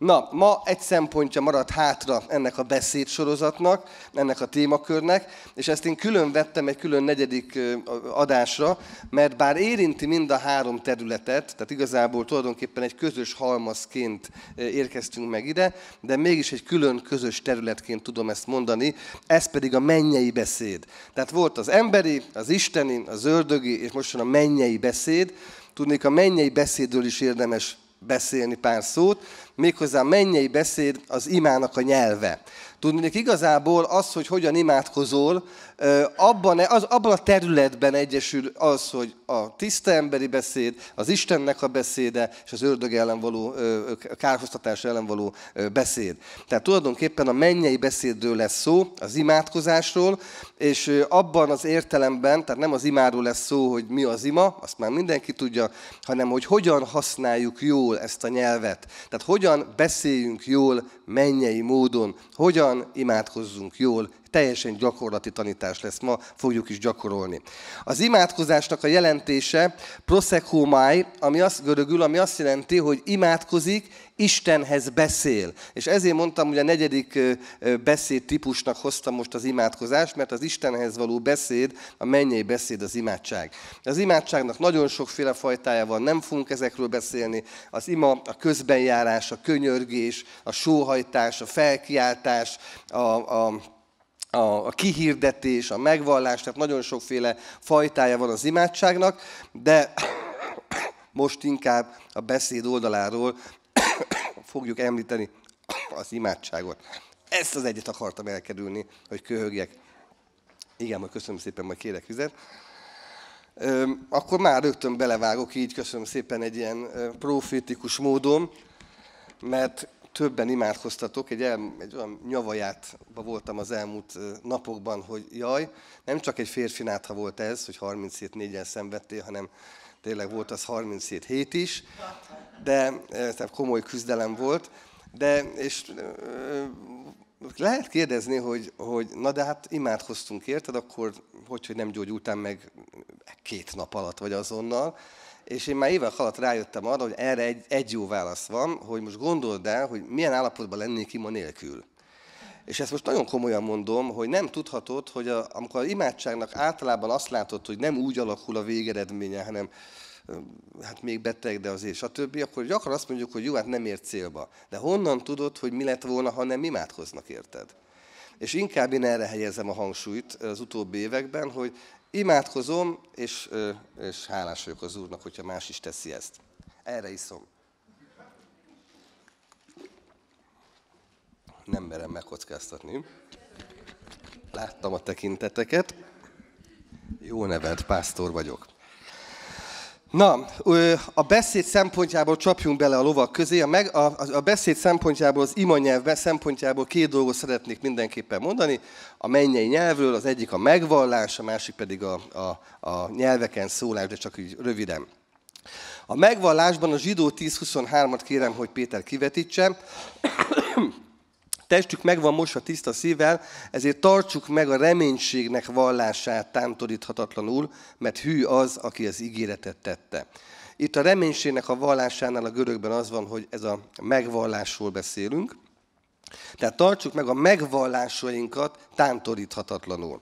Na, ma egy szempontja maradt hátra ennek a beszédsorozatnak, ennek a témakörnek, és ezt én külön vettem egy külön negyedik adásra, mert bár érinti mind a három területet, tehát igazából tulajdonképpen egy közös halmazként érkeztünk meg ide, de mégis egy külön közös területként tudom ezt mondani, ez pedig a mennyei beszéd. Tehát volt az emberi, az isteni, az ördögi, és mostan a mennyei beszéd, Tudnék, a mennyei beszédről is érdemes beszélni pár szót, méghozzá mennyei beszéd az imának a nyelve. hogy igazából az, hogy hogyan imádkozol, abban, e- az, abban a területben egyesül az, hogy a tiszta emberi beszéd, az Istennek a beszéde, és az ördög ellen való, kárhoztatás ellen való beszéd. Tehát tulajdonképpen a mennyei beszédről lesz szó, az imádkozásról, és abban az értelemben, tehát nem az imáról lesz szó, hogy mi az ima, azt már mindenki tudja, hanem hogy hogyan használjuk jól ezt a nyelvet. Tehát hogyan beszéljünk jól mennyei módon, hogyan imádkozzunk jól Teljesen gyakorlati tanítás lesz ma, fogjuk is gyakorolni. Az imádkozásnak a jelentése prosekhumai, ami azt görögül, ami azt jelenti, hogy imádkozik, Istenhez beszél. És ezért mondtam, hogy a negyedik beszéd típusnak hoztam most az imádkozást, mert az Istenhez való beszéd, a mennyei beszéd az imádság. Az imádságnak nagyon sokféle fajtája van, nem fogunk ezekről beszélni. Az ima, a közbenjárás, a könyörgés, a sóhajtás, a felkiáltás, a, a a, a kihirdetés, a megvallás, tehát nagyon sokféle fajtája van az imádságnak, de most inkább a beszéd oldaláról fogjuk említeni az imádságot. Ezt az egyet akartam elkerülni, hogy köhögjek. Igen, majd köszönöm szépen, majd kérek vizet. Akkor már rögtön belevágok így, köszönöm szépen egy ilyen profétikus módon, mert többen imádkoztatok, egy, el, egy olyan nyavajátban voltam az elmúlt napokban, hogy jaj, nem csak egy férfinát, ha volt ez, hogy 37 négyen szenvedtél, hanem tényleg volt az 37 hét is, de tehát komoly küzdelem volt. De, és lehet kérdezni, hogy, hogy na de hát imádkoztunk érted, akkor hogy, hogy nem gyógyultam meg két nap alatt, vagy azonnal és én már évek alatt rájöttem arra, hogy erre egy, egy jó válasz van, hogy most gondold el, hogy milyen állapotban lennék ima nélkül. És ezt most nagyon komolyan mondom, hogy nem tudhatod, hogy a, amikor az imádságnak általában azt látod, hogy nem úgy alakul a végeredménye, hanem hát még beteg, de azért, stb., akkor gyakran azt mondjuk, hogy jó, hát nem ért célba. De honnan tudod, hogy mi lett volna, ha nem imádkoznak, érted? És inkább én erre helyezem a hangsúlyt az utóbbi években, hogy Imádkozom, és, és hálás vagyok az Úrnak, hogyha más is teszi ezt. Erre iszom. Nem merem megkockáztatni. Láttam a tekinteteket. Jó nevet pásztor vagyok. Na, a beszéd szempontjából csapjunk bele a lovak közé. A, meg, a, a beszéd szempontjából, az ima nyelv szempontjából két dolgot szeretnék mindenképpen mondani. A mennyei nyelvről, az egyik a megvallás, a másik pedig a, a, a nyelveken szólás, de csak így röviden. A megvallásban a zsidó 10.23-at kérem, hogy Péter kivetítse testük meg van mosva tiszta szívvel, ezért tartsuk meg a reménységnek vallását tántoríthatatlanul, mert hű az, aki az ígéretet tette. Itt a reménységnek a vallásánál a görögben az van, hogy ez a megvallásról beszélünk. Tehát tartsuk meg a megvallásainkat tántoríthatatlanul.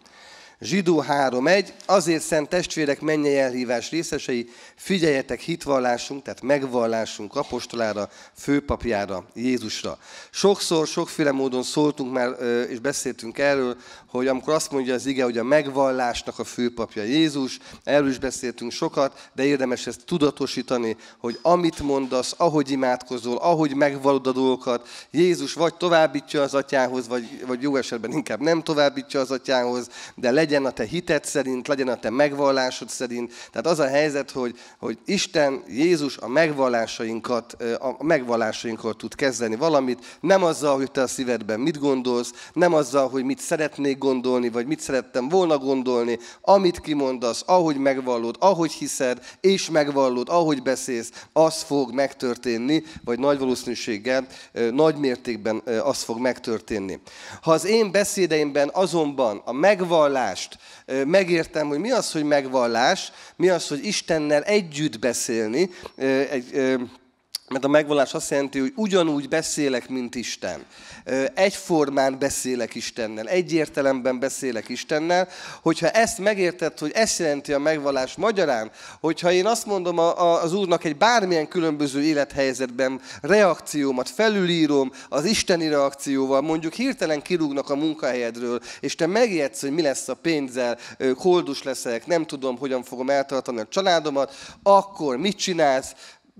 Zsidó 3.1. Azért szent testvérek, mennyei elhívás részesei, figyeljetek hitvallásunk, tehát megvallásunk apostolára, főpapjára, Jézusra. Sokszor, sokféle módon szóltunk már és beszéltünk erről, hogy amikor azt mondja az ige, hogy a megvallásnak a főpapja Jézus, erről is beszéltünk sokat, de érdemes ezt tudatosítani, hogy amit mondasz, ahogy imádkozol, ahogy megvalod a dolgokat, Jézus vagy továbbítja az atyához, vagy, vagy jó esetben inkább nem továbbítja az atyához, de legyen legyen a te hited szerint, legyen a te megvallásod szerint. Tehát az a helyzet, hogy, hogy Isten, Jézus a megvallásainkat, a megvallásainkkal tud kezdeni valamit, nem azzal, hogy te a szívedben mit gondolsz, nem azzal, hogy mit szeretnék gondolni, vagy mit szerettem volna gondolni, amit kimondasz, ahogy megvallod, ahogy hiszed, és megvallod, ahogy beszélsz, az fog megtörténni, vagy nagy valószínűséggel nagy mértékben az fog megtörténni. Ha az én beszédeimben azonban a megvallás, megvallást. Megértem, hogy mi az, hogy megvallás, mi az, hogy Istennel együtt beszélni, egy, mert a megvallás azt jelenti, hogy ugyanúgy beszélek, mint Isten. Egyformán beszélek Istennel, értelemben beszélek Istennel. Hogyha ezt megérted, hogy ezt jelenti a megvallás magyarán, hogyha én azt mondom az Úrnak egy bármilyen különböző élethelyzetben reakciómat felülírom, az isteni reakcióval mondjuk hirtelen kirúgnak a munkahelyedről, és te megijedsz, hogy mi lesz a pénzzel, koldus leszek, nem tudom, hogyan fogom eltartani a családomat, akkor mit csinálsz?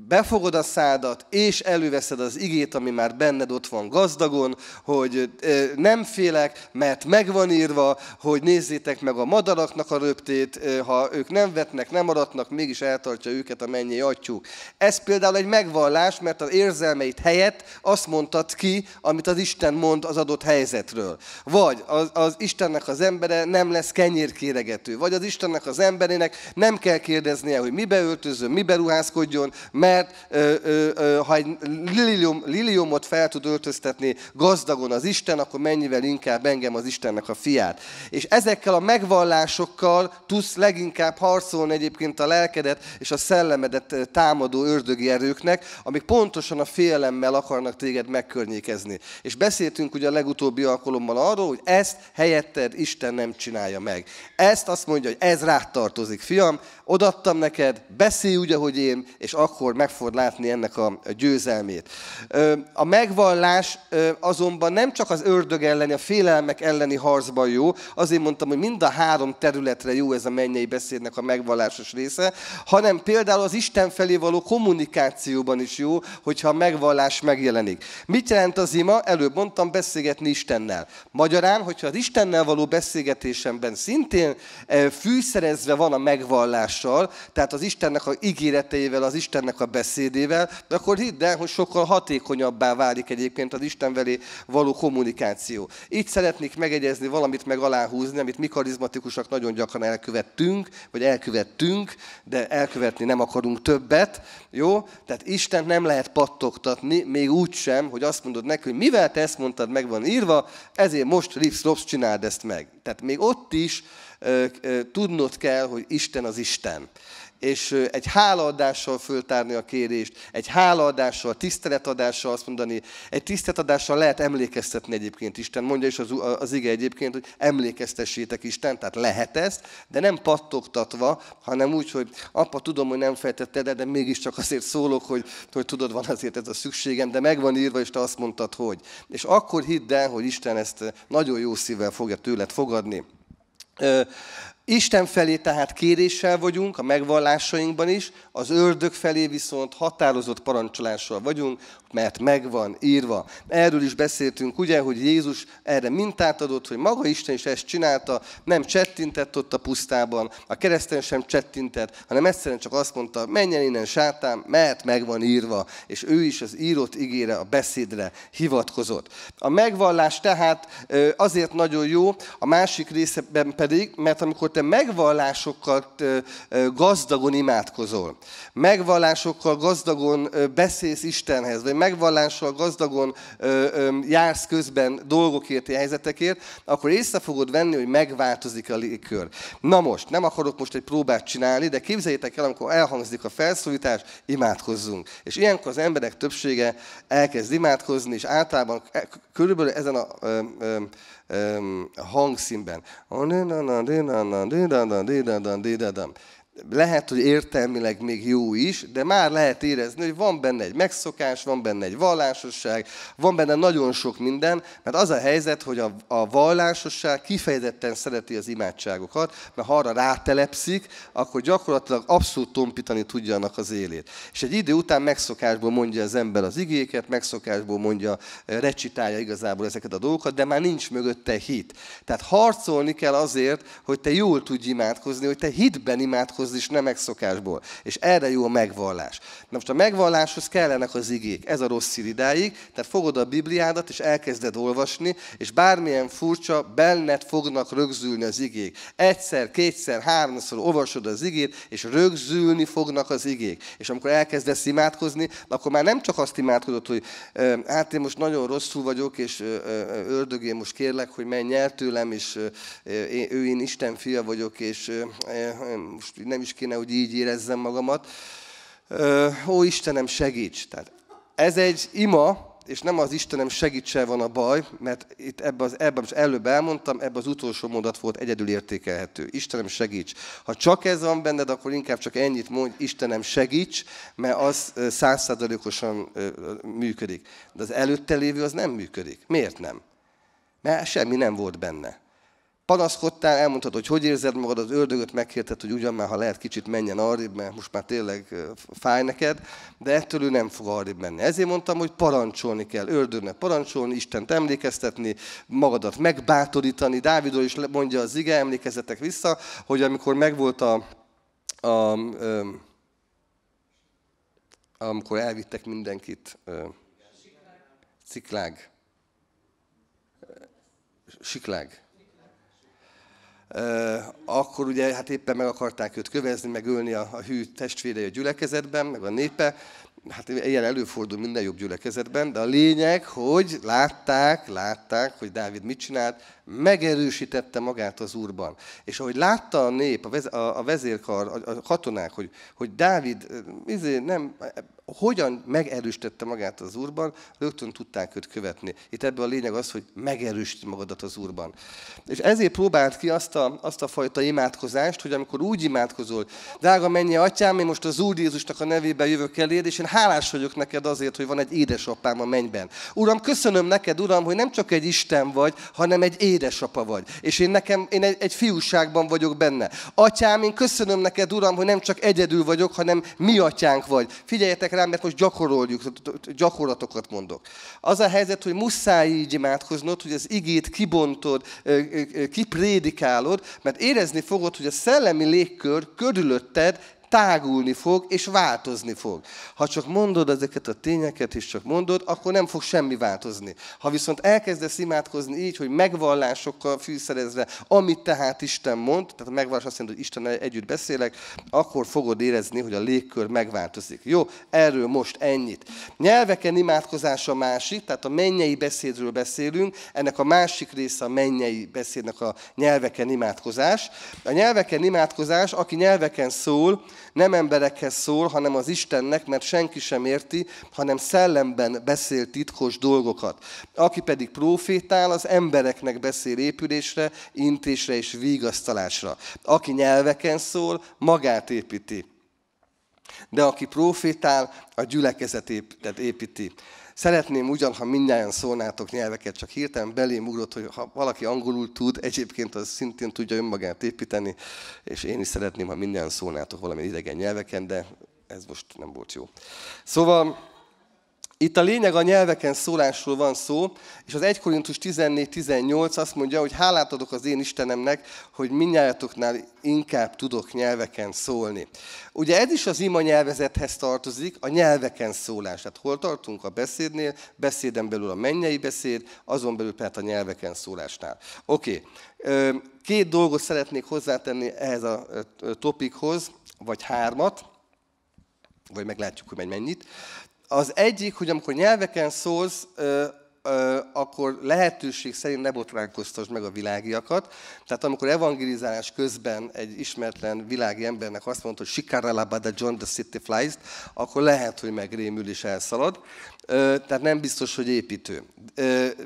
befogod a szádat, és előveszed az igét, ami már benned ott van gazdagon, hogy nem félek, mert megvan írva, hogy nézzétek meg a madaraknak a röptét, ha ők nem vetnek, nem aratnak, mégis eltartja őket a mennyi atyúk. Ez például egy megvallás, mert az érzelmeit helyett azt mondtad ki, amit az Isten mond az adott helyzetről. Vagy az, az Istennek az embere nem lesz kenyérkéregető, vagy az Istennek az emberének nem kell kérdeznie, hogy mibe öltözön, mibe ruházkodjon, mert ö, ö, ö, ha egy lilium, liliumot fel tud öltöztetni gazdagon az Isten, akkor mennyivel inkább engem az Istennek a fiát. És ezekkel a megvallásokkal tudsz leginkább harcolni egyébként a lelkedet és a szellemedet támadó ördögi erőknek, amik pontosan a félemmel akarnak téged megkörnyékezni. És beszéltünk ugye a legutóbbi alkalommal arról, hogy ezt helyetted Isten nem csinálja meg. Ezt azt mondja, hogy ez rád tartozik, fiam, odattam neked, beszélj úgy, ahogy én, és akkor meg fogod látni ennek a győzelmét. A megvallás azonban nem csak az ördög elleni, a félelmek elleni harcban jó, azért mondtam, hogy mind a három területre jó ez a mennyei beszédnek a megvallásos része, hanem például az Isten felé való kommunikációban is jó, hogyha a megvallás megjelenik. Mit jelent az ima? Előbb mondtam, beszélgetni Istennel. Magyarán, hogyha az Istennel való beszélgetésemben szintén fűszerezve van a megvallással, tehát az Istennek a ígéreteivel, az Istennek Istennek a beszédével, de akkor hidd el, hogy sokkal hatékonyabbá válik egyébként az Isten velé való kommunikáció. Így szeretnék megegyezni valamit meg aláhúzni, amit mi karizmatikusak nagyon gyakran elkövettünk, vagy elkövettünk, de elkövetni nem akarunk többet, jó? Tehát Isten nem lehet pattogtatni, még úgy sem, hogy azt mondod neki, hogy mivel te ezt mondtad, meg van írva, ezért most rips csináld ezt meg. Tehát még ott is ö, ö, tudnod kell, hogy Isten az Isten és egy hálaadással föltárni a kérést, egy hálaadással, tiszteletadással azt mondani, egy tiszteletadással lehet emlékeztetni egyébként Isten. Mondja is az, az ige egyébként, hogy emlékeztessétek Isten, tehát lehet ezt, de nem pattogtatva, hanem úgy, hogy apa, tudom, hogy nem fejtetted, de, de mégiscsak azért szólok, hogy, hogy tudod, van azért ez a szükségem, de megvan írva, és te azt mondtad, hogy. És akkor hidd el, hogy Isten ezt nagyon jó szívvel fogja tőled fogadni. Isten felé tehát kéréssel vagyunk, a megvallásainkban is, az ördög felé viszont határozott parancsolással vagyunk, mert megvan írva. Erről is beszéltünk, ugye, hogy Jézus erre mintát adott, hogy maga Isten is ezt csinálta, nem csettintett ott a pusztában, a kereszten sem csettintett, hanem egyszerűen csak azt mondta, menjen innen sátán, mert megvan írva, és ő is az írott ígére, a beszédre hivatkozott. A megvallás tehát azért nagyon jó, a másik részeben pedig, mert amikor te megvallásokkal gazdagon imádkozol, megvallásokkal gazdagon beszélsz Istenhez, vagy megvallással gazdagon jársz közben dolgokért, helyzetekért, akkor észre fogod venni, hogy megváltozik a légkör. Na most, nem akarok most egy próbát csinálni, de képzeljétek el, amikor elhangzik a felszólítás, imádkozzunk. És ilyenkor az emberek többsége elkezd imádkozni, és általában e, körülbelül ezen a hangszínben lehet, hogy értelmileg még jó is, de már lehet érezni, hogy van benne egy megszokás, van benne egy vallásosság, van benne nagyon sok minden, mert az a helyzet, hogy a, a vallásosság kifejezetten szereti az imádságokat, mert ha arra rátelepszik, akkor gyakorlatilag abszolút tompítani tudja annak az élét. És egy idő után megszokásból mondja az ember az igéket, megszokásból mondja, eh, recsitálja igazából ezeket a dolgokat, de már nincs mögötte hit. Tehát harcolni kell azért, hogy te jól tudj imádkozni, hogy te hitben imádkozni az is, nem megszokásból. És erre jó a megvallás. Na most a megvalláshoz kellenek az igék, ez a rossz sziridáig, tehát fogod a Bibliádat, és elkezded olvasni, és bármilyen furcsa, benned fognak rögzülni az igék. Egyszer, kétszer, háromszor olvasod az igét, és rögzülni fognak az igék. És amikor elkezdesz imádkozni, akkor már nem csak azt imádkozod, hogy hát én most nagyon rosszul vagyok, és ördögé most kérlek, hogy menj el tőlem, és ő én Isten fia vagyok, és most nem nem is kéne, hogy így érezzem magamat. Ó, Istenem, segíts! Tehát ez egy ima, és nem az Istenem segítse van a baj, mert itt ebben az, ebbe most előbb elmondtam, ebben az utolsó mondat volt egyedül értékelhető. Istenem segíts. Ha csak ez van benned, akkor inkább csak ennyit mondj, Istenem segíts, mert az százszázalékosan működik. De az előtte lévő az nem működik. Miért nem? Mert semmi nem volt benne panaszkodtál, elmondtad, hogy hogy érzed magad, az ördögöt megkérted, hogy ugyan már, ha lehet, kicsit menjen arrébb, mert most már tényleg fáj neked, de ettől ő nem fog arrébb menni. Ezért mondtam, hogy parancsolni kell, ördögnek parancsolni, Istent emlékeztetni, magadat megbátorítani. Dávidról is mondja az ige, emlékezetek vissza, hogy amikor megvolt a, a, a amikor elvittek mindenkit, ciklág, siklág, akkor ugye hát éppen meg akarták őt kövezni, meg ölni a, a hű testvérei a gyülekezetben, meg a népe. Hát ilyen előfordul minden jobb gyülekezetben, de a lényeg, hogy látták, látták, hogy Dávid mit csinált, megerősítette magát az Úrban. És ahogy látta a nép, a vezérkar, a katonák, hogy, hogy Dávid eh, izé, nem, eh, hogyan megerősítette magát az Úrban, rögtön tudták őt követni. Itt ebből a lényeg az, hogy megerősíti magadat az Úrban. És ezért próbált ki azt a, azt a fajta imádkozást, hogy amikor úgy imádkozol, drága mennyi atyám, én most az Úr Jézusnak a nevében jövök eléd, és én hálás vagyok neked azért, hogy van egy édesapám a mennyben. Uram, köszönöm neked, Uram, hogy nem csak egy Isten vagy, hanem egy édesapám édesapa vagy. És én nekem, én egy, egy fiúságban vagyok benne. Atyám, én köszönöm neked, Uram, hogy nem csak egyedül vagyok, hanem mi atyánk vagy. Figyeljetek rám, mert most gyakoroljuk, gyakorlatokat mondok. Az a helyzet, hogy muszáj így imádkoznod, hogy az igét kibontod, kiprédikálod, mert érezni fogod, hogy a szellemi légkör körülötted tágulni fog és változni fog. Ha csak mondod ezeket a tényeket, és csak mondod, akkor nem fog semmi változni. Ha viszont elkezdesz imádkozni így, hogy megvallásokkal fűszerezve, amit tehát Isten mond, tehát a megvallás azt jelenti, hogy Isten együtt beszélek, akkor fogod érezni, hogy a légkör megváltozik. Jó, erről most ennyit. Nyelveken imádkozás a másik, tehát a mennyei beszédről beszélünk, ennek a másik része a mennyei beszédnek a nyelveken imádkozás. A nyelveken imádkozás, aki nyelveken szól, nem emberekhez szól, hanem az Istennek, mert senki sem érti, hanem szellemben beszél titkos dolgokat. Aki pedig profétál, az embereknek beszél épülésre, intésre és vigasztalásra. Aki nyelveken szól, magát építi. De aki profétál, a gyülekezetet építi. Szeretném ugyan, ha mindjárt szólnátok nyelveket, csak hirtelen belém ugrott, hogy ha valaki angolul tud, egyébként az szintén tudja önmagát építeni, és én is szeretném, ha mindjárt szólnátok valami idegen nyelveken, de ez most nem volt jó. Szóval itt a lényeg a nyelveken szólásról van szó, és az 1 Korintus 14-18 azt mondja, hogy hálát adok az én Istenemnek, hogy minnyájatoknál inkább tudok nyelveken szólni. Ugye ez is az ima nyelvezethez tartozik, a nyelveken szólás. Tehát hol tartunk a beszédnél, beszéden belül a mennyei beszéd, azon belül tehát a nyelveken szólásnál. Oké, okay. két dolgot szeretnék hozzátenni ehhez a topikhoz, vagy hármat, vagy meglátjuk, hogy mennyit. Az egyik, hogy amikor nyelveken szólsz, akkor lehetőség szerint ne botránkoztasd meg a világiakat. Tehát amikor evangelizálás közben egy ismeretlen világi embernek azt mondta, hogy de John the City flies akkor lehet, hogy megrémül és elszalad. Tehát nem biztos, hogy építő.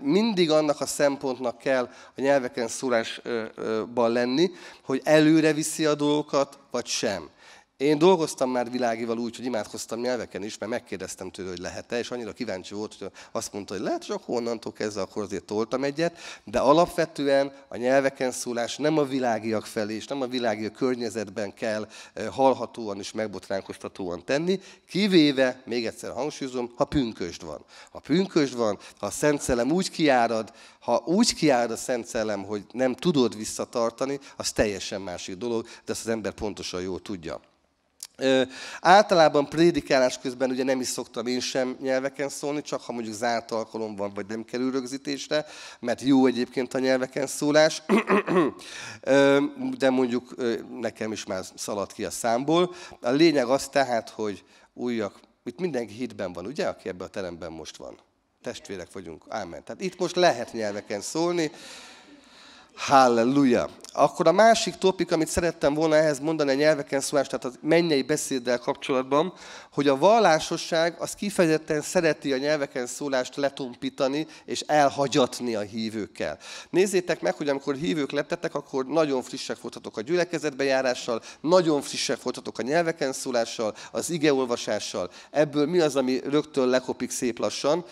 Mindig annak a szempontnak kell a nyelveken szólásban lenni, hogy előre viszi a dolgokat, vagy sem. Én dolgoztam már világival úgy, hogy imádkoztam nyelveken is, mert megkérdeztem tőle, hogy lehet-e, és annyira kíváncsi volt, hogy azt mondta, hogy lehet, csak honnantól kezdve akkor azért toltam egyet, de alapvetően a nyelveken szólás nem a világiak felé, és nem a világi környezetben kell eh, hallhatóan és megbotránkoztatóan tenni, kivéve, még egyszer hangsúlyozom, ha pünkösd van. Ha pünkösd van, ha a Szent Szellem úgy kiárad, ha úgy kiárad a Szent Szellem, hogy nem tudod visszatartani, az teljesen másik dolog, de ezt az ember pontosan jól tudja. Általában prédikálás közben ugye nem is szoktam én sem nyelveken szólni, csak ha mondjuk zárt alkalom van, vagy nem kerül rögzítésre, mert jó egyébként a nyelveken szólás, de mondjuk nekem is már szaladt ki a számból. A lényeg az tehát, hogy újjak, itt mindenki hitben van, ugye, aki ebben a teremben most van testvérek vagyunk. Ámen. Tehát itt most lehet nyelveken szólni, Halleluja! Akkor a másik topik, amit szerettem volna ehhez mondani a nyelveken szólás, tehát a mennyei beszéddel kapcsolatban, hogy a vallásosság az kifejezetten szereti a nyelveken szólást letompítani és elhagyatni a hívőkkel. Nézzétek meg, hogy amikor hívők lettetek, akkor nagyon frissek voltatok a gyülekezetbe járással, nagyon frissek voltatok a nyelveken szólással, az igeolvasással. Ebből mi az, ami rögtön lekopik szép lassan?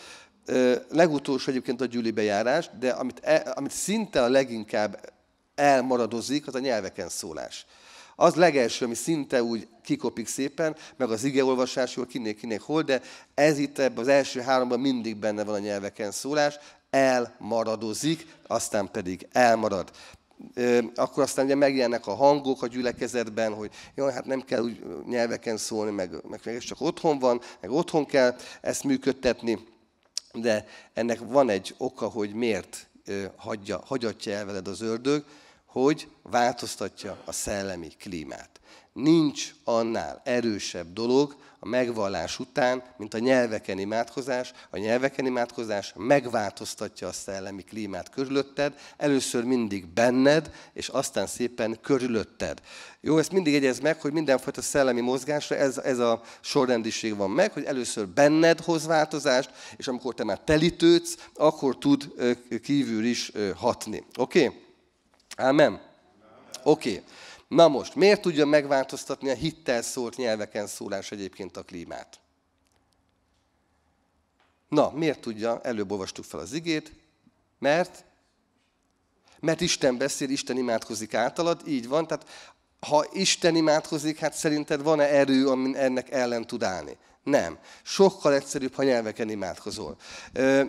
legutolsó egyébként a gyűli bejárás, de amit, e, amit szinte a leginkább elmaradozik, az a nyelveken szólás. Az legelső, ami szinte úgy kikopik szépen, meg az igeolvasás, jól kinék, kinék, hol, de ez itt ebben az első háromban mindig benne van a nyelveken szólás, elmaradozik, aztán pedig elmarad akkor aztán ugye megjelennek a hangok a gyülekezetben, hogy jó, hát nem kell úgy nyelveken szólni, meg, meg, meg ez csak otthon van, meg otthon kell ezt működtetni de ennek van egy oka, hogy miért hagyja, hagyatja el veled az ördög, hogy változtatja a szellemi klímát. Nincs annál erősebb dolog a megvallás után, mint a nyelveken imádkozás. A nyelveken imádkozás megváltoztatja a szellemi klímát körülötted, először mindig benned, és aztán szépen körülötted. Jó, ezt mindig jegyez meg, hogy mindenfajta szellemi mozgásra ez, ez a sorrendiség van meg, hogy először benned hoz változást, és amikor te már telítődsz, akkor tud kívül is hatni. Oké? Okay? Amen. Oké. Okay. Na most, miért tudja megváltoztatni a hittel szólt nyelveken szólás egyébként a klímát? Na, miért tudja? Előbb olvastuk fel az igét, mert mert Isten beszél, Isten imádkozik általad, így van. Tehát ha Isten imádkozik, hát szerinted van-e erő, amin ennek ellen tud állni? Nem. Sokkal egyszerűbb, ha nyelveken imádkozol.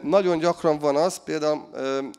Nagyon gyakran van az, például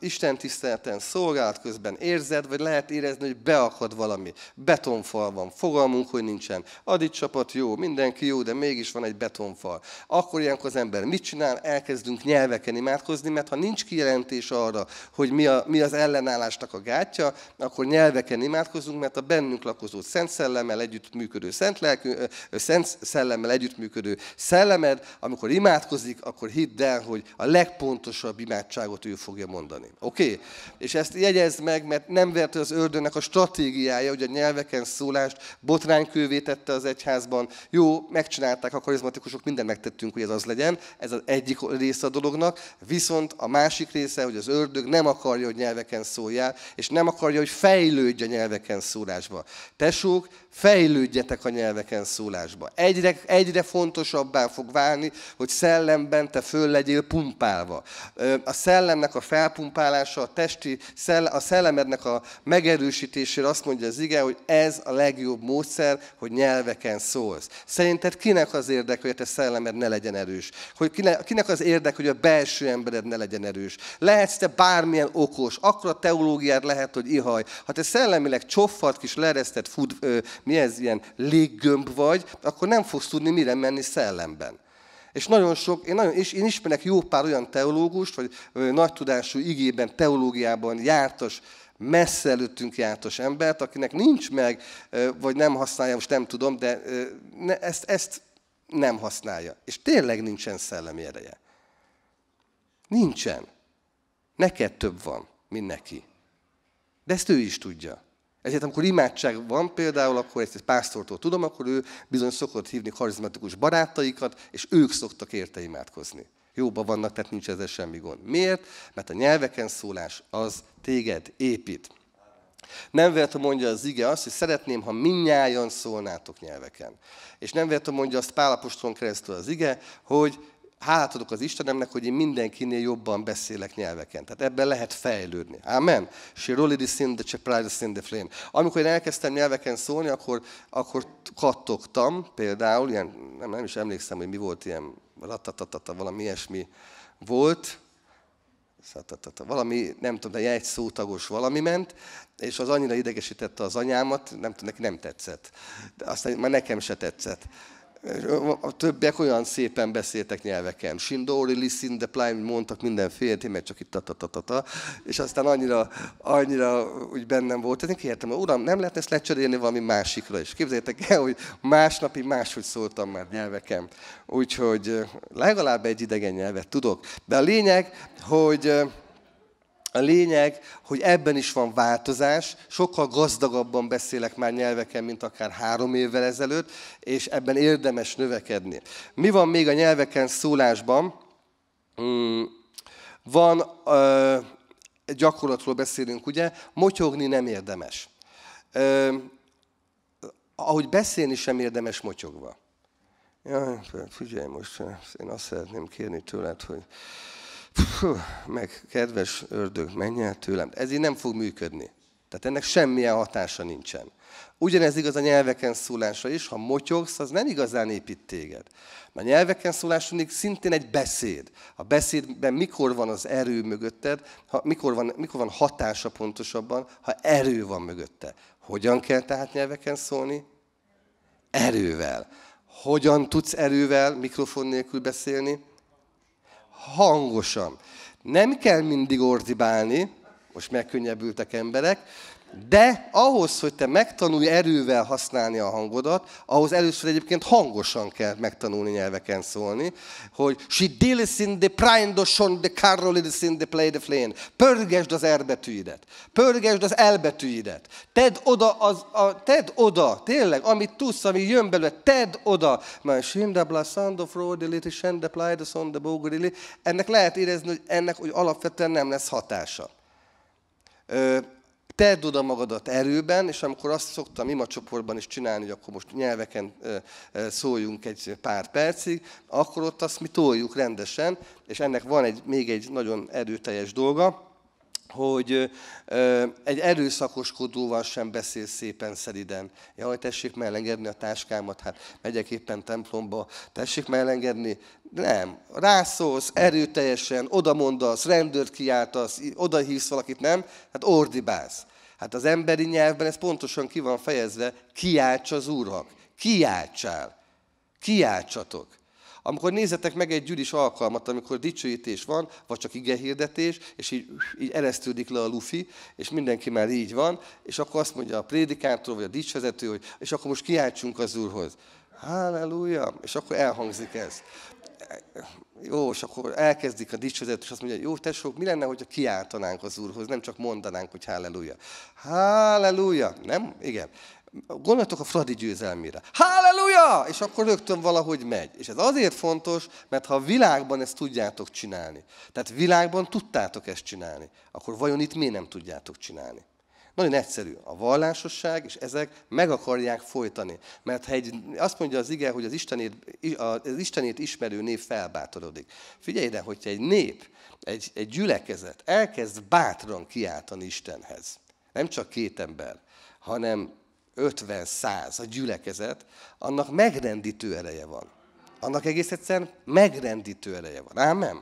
Isten tisztelten, szolgált közben érzed, vagy lehet érezni, hogy beakad valami. Betonfal van, fogalmunk, hogy nincsen. Adit csapat jó, mindenki jó, de mégis van egy betonfal. Akkor ilyenkor az ember mit csinál? Elkezdünk nyelveken imádkozni, mert ha nincs kijelentés arra, hogy mi, a, mi az ellenállásnak a gátja, akkor nyelveken imádkozunk, mert a bennünk lakozó Szent Szellemmel együttműködő, Szent, lelkünk, Szent Szellemmel együttműködő szellemed, amikor imádkozik, akkor hidd el, hogy a legpontosabb imádságot ő fogja mondani. Oké? Okay? És ezt jegyezd meg, mert nem verte az ördönnek a stratégiája, hogy a nyelveken szólást botránykővé tette az egyházban. Jó, megcsinálták a karizmatikusok, mindent megtettünk, hogy ez az legyen. Ez az egyik része a dolognak. Viszont a másik része, hogy az ördög nem akarja, hogy nyelveken szóljál, és nem akarja, hogy fejlődj a nyelveken szólásba. Tesók, fejlődjetek a nyelveken szólásba. Egyre, egyre fontos fontosabbá fog válni, hogy szellemben te föl legyél pumpálva. A szellemnek a felpumpálása, a testi, a szellemednek a megerősítésére azt mondja az ige, hogy ez a legjobb módszer, hogy nyelveken szólsz. Szerinted kinek az érdek, hogy a te szellemed ne legyen erős? Hogy kinek az érdek, hogy a belső embered ne legyen erős? Lehetsz te bármilyen okos, akkor a teológiád lehet, hogy ihaj. Ha te szellemileg csoffat, kis leresztett, fud, ö, mi ez, ilyen léggömb vagy, akkor nem fogsz tudni mire menni szellemben szellemben. És nagyon sok, én, nagyon, és én ismerek jó pár olyan teológust, vagy nagy tudású igében, teológiában jártas, messze előttünk jártas embert, akinek nincs meg, vagy nem használja, most nem tudom, de ezt, ezt nem használja. És tényleg nincsen szellemi ereje. Nincsen. Neked több van, mint neki. De ezt ő is tudja. Ezért amikor imádság van például, akkor ezt egy pásztortól tudom, akkor ő bizony szokott hívni karizmatikus barátaikat, és ők szoktak érte imádkozni. Jóban vannak, tehát nincs ezzel semmi gond. Miért? Mert a nyelveken szólás az téged épít. Nem vért, mondja az ige azt, hogy szeretném, ha minnyáján szólnátok nyelveken. És nem vért, mondja azt Pálapostron keresztül az ige, hogy hálát adok az Istenemnek, hogy én mindenkinél jobban beszélek nyelveken. Tehát ebben lehet fejlődni. Amen. She really this in the is in the flame. Amikor én elkezdtem nyelveken szólni, akkor, akkor kattogtam például, ilyen, nem, nem is emlékszem, hogy mi volt ilyen, ratatatata, valami ilyesmi volt, valami, nem tudom, de egy szótagos valami ment, és az annyira idegesítette az anyámat, nem tudom, neki nem tetszett. De aztán már nekem se tetszett a többiek olyan szépen beszéltek nyelveken. Sindori, Lissin, de Plime mondtak mindenféle, én meg csak itt tatatatata. És aztán annyira, annyira úgy bennem volt, én kértem, uram, nem lehet ezt lecserélni valami másikra is. Képzeljétek el, hogy másnapi máshogy szóltam már nyelveken. Úgyhogy eh, legalább egy idegen nyelvet tudok. De a lényeg, hogy eh, a lényeg, hogy ebben is van változás, sokkal gazdagabban beszélek már nyelveken, mint akár három évvel ezelőtt, és ebben érdemes növekedni. Mi van még a nyelveken szólásban? Hmm, van, ö, gyakorlatról beszélünk, ugye? Motyogni nem érdemes. Ö, ahogy beszélni sem érdemes motyogva. Jaj, figyelj most, én azt szeretném kérni tőled, hogy Puh, meg kedves ördög, menj el tőlem. Ez így nem fog működni. Tehát ennek semmilyen hatása nincsen. Ugyanez igaz a nyelveken szólásra is, ha motyogsz, az nem igazán épít téged. A nyelveken szólás szintén egy beszéd. A beszédben mikor van az erő mögötted, ha, mikor, van, mikor van hatása pontosabban, ha erő van mögötte. Hogyan kell tehát nyelveken szólni? Erővel. Hogyan tudsz erővel mikrofon nélkül beszélni? hangosan. Nem kell mindig ordibálni, most megkönnyebbültek emberek, de ahhoz, hogy te megtanulj erővel használni a hangodat, ahhoz először egyébként hangosan kell megtanulni nyelveken szólni, hogy she deals in the prindoson, the carol is in the play the flame. Pörgesd az erbetűidet, pörgesd az elbetűidet, tedd oda, az, a, tedd oda, tényleg, amit tudsz, ami jön belőle, tedd oda. Már simda blasando frodilit, sende plaidos on the Ennek lehet érezni, hogy ennek úgy alapvetően nem lesz hatása. Ö, Tedd oda magadat erőben, és amikor azt szoktam ima csoportban is csinálni, hogy akkor most nyelveken szóljunk egy pár percig, akkor ott azt mi toljuk rendesen, és ennek van egy, még egy nagyon erőteljes dolga, hogy egy erőszakoskodóval sem beszél szépen szeriden. Jaj, tessék mellengedni a táskámat, hát megyek éppen templomba, tessék mellengedni. Nem, rászólsz erőteljesen, mondasz, rendőrt kiáltasz, hívsz valakit, nem? Hát ordibálsz. Hát az emberi nyelvben ez pontosan ki van fejezve, kiálts az úrnak, kiáltsál, kiáltsatok. Amikor nézzetek meg egy gyűlis alkalmat, amikor dicsőítés van, vagy csak igehirdetés, és így, így eresztődik le a lufi, és mindenki már így van, és akkor azt mondja a prédikántól, vagy a dicsvezető, hogy és akkor most kiáltsunk az Úrhoz. Halleluja! És akkor elhangzik ez. Jó, és akkor elkezdik a dicsőzet, és azt mondja, jó tesók, mi lenne, hogyha kiáltanánk az Úrhoz, nem csak mondanánk, hogy halleluja. Halleluja! Nem? Igen. Gondoltok a Fradi győzelmére. Halleluja! És akkor rögtön valahogy megy. És ez azért fontos, mert ha a világban ezt tudjátok csinálni, tehát világban tudtátok ezt csinálni, akkor vajon itt miért nem tudjátok csinálni? Nagyon egyszerű. A vallásosság és ezek meg akarják folytani. Mert ha egy, azt mondja az ige, hogy az Istenét, az Istenét ismerő nép felbátorodik. Figyelj ide, hogyha egy nép, egy, egy gyülekezet elkezd bátran kiáltani Istenhez, nem csak két ember, hanem 50-100 a gyülekezet, annak megrendítő ereje van. Annak egész egyszerűen megrendítő ereje van. Ámen?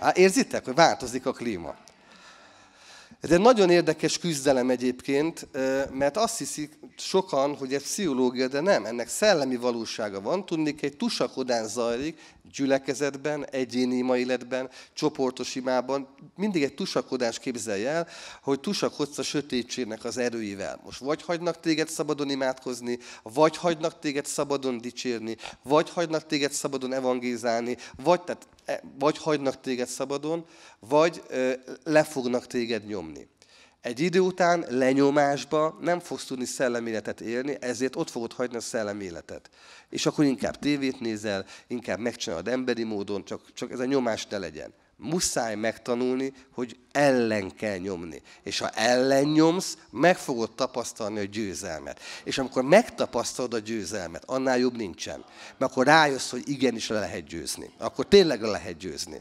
Hát érzitek, hogy változik a klíma? Ez egy nagyon érdekes küzdelem egyébként, mert azt hiszik sokan, hogy ez pszichológia, de nem. Ennek szellemi valósága van. Tudnék, egy tusakodán zajlik, gyülekezetben, egyéni ima életben, csoportos imában, mindig egy tusakodás képzelj el, hogy tusakodsz a sötétségnek az erőivel. Most vagy hagynak téged szabadon imádkozni, vagy hagynak téged szabadon dicsérni, vagy hagynak téged szabadon evangélizálni, vagy, tehát, e, vagy hagynak téged szabadon, vagy ö, le fognak téged nyomni. Egy idő után lenyomásba nem fogsz tudni szelleméletet élni, ezért ott fogod hagyni a szelleméletet. És akkor inkább tévét nézel, inkább megcsinálod emberi módon, csak, csak ez a nyomás ne legyen. Muszáj megtanulni, hogy ellen kell nyomni. És ha ellen nyomsz, meg fogod tapasztalni a győzelmet. És amikor megtapasztalod a győzelmet, annál jobb nincsen. Mert akkor rájössz, hogy igenis le lehet győzni. Akkor tényleg le lehet győzni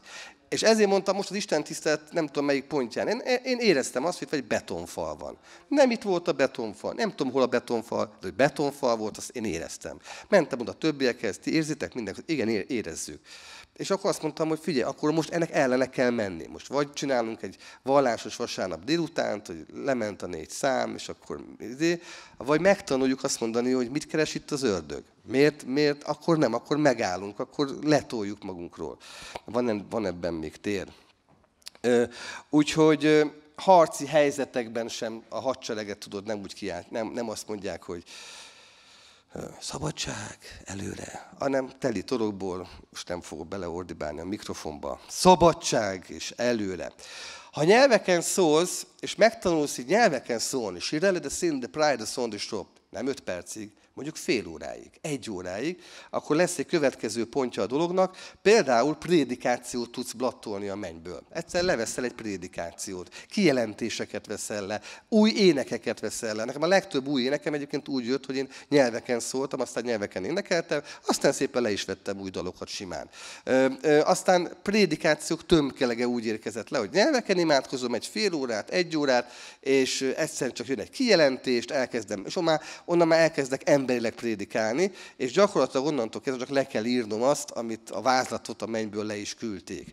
és ezért mondtam most az Isten tisztelet nem tudom melyik pontján. Én, én éreztem azt, hogy egy betonfal van. Nem itt volt a betonfal, nem tudom hol a betonfal, de hogy betonfal volt, azt én éreztem. Mentem oda a többiekhez, ti érzitek mindenkit? Igen, érezzük. És akkor azt mondtam, hogy figyelj, akkor most ennek ellene kell menni. Most vagy csinálunk egy vallásos vasárnap délutánt, hogy lement a négy szám, és akkor izé, vagy megtanuljuk azt mondani, hogy mit keres itt az ördög. Miért, miért? Akkor nem, akkor megállunk, akkor letoljuk magunkról. Van, van ebben még tér. Úgyhogy harci helyzetekben sem a hadsereget tudod nem úgy kiállt, nem, nem azt mondják, hogy szabadság előre, hanem teli torokból, most nem fogok beleordibálni a mikrofonba, szabadság és előre. Ha nyelveken szólsz, és megtanulsz így nyelveken szólni, she a the sin, pride, a song, the stop, nem öt percig, mondjuk fél óráig, egy óráig, akkor lesz egy következő pontja a dolognak, például prédikációt tudsz blattolni a mennyből. Egyszer leveszel egy prédikációt, kijelentéseket veszel le, új énekeket veszel le. Nekem a legtöbb új énekem egyébként úgy jött, hogy én nyelveken szóltam, aztán nyelveken énekeltem, aztán szépen le is vettem új dalokat simán. Ö, ö, aztán prédikációk tömkelege úgy érkezett le, hogy nyelveken imádkozom egy fél órát, egy órát, és egyszerűen csak jön egy kijelentést, elkezdem, és már, onnan már elkezdek ember emberileg prédikálni, és gyakorlatilag onnantól kezdve csak le kell írnom azt, amit a vázlatot a mennyből le is küldték.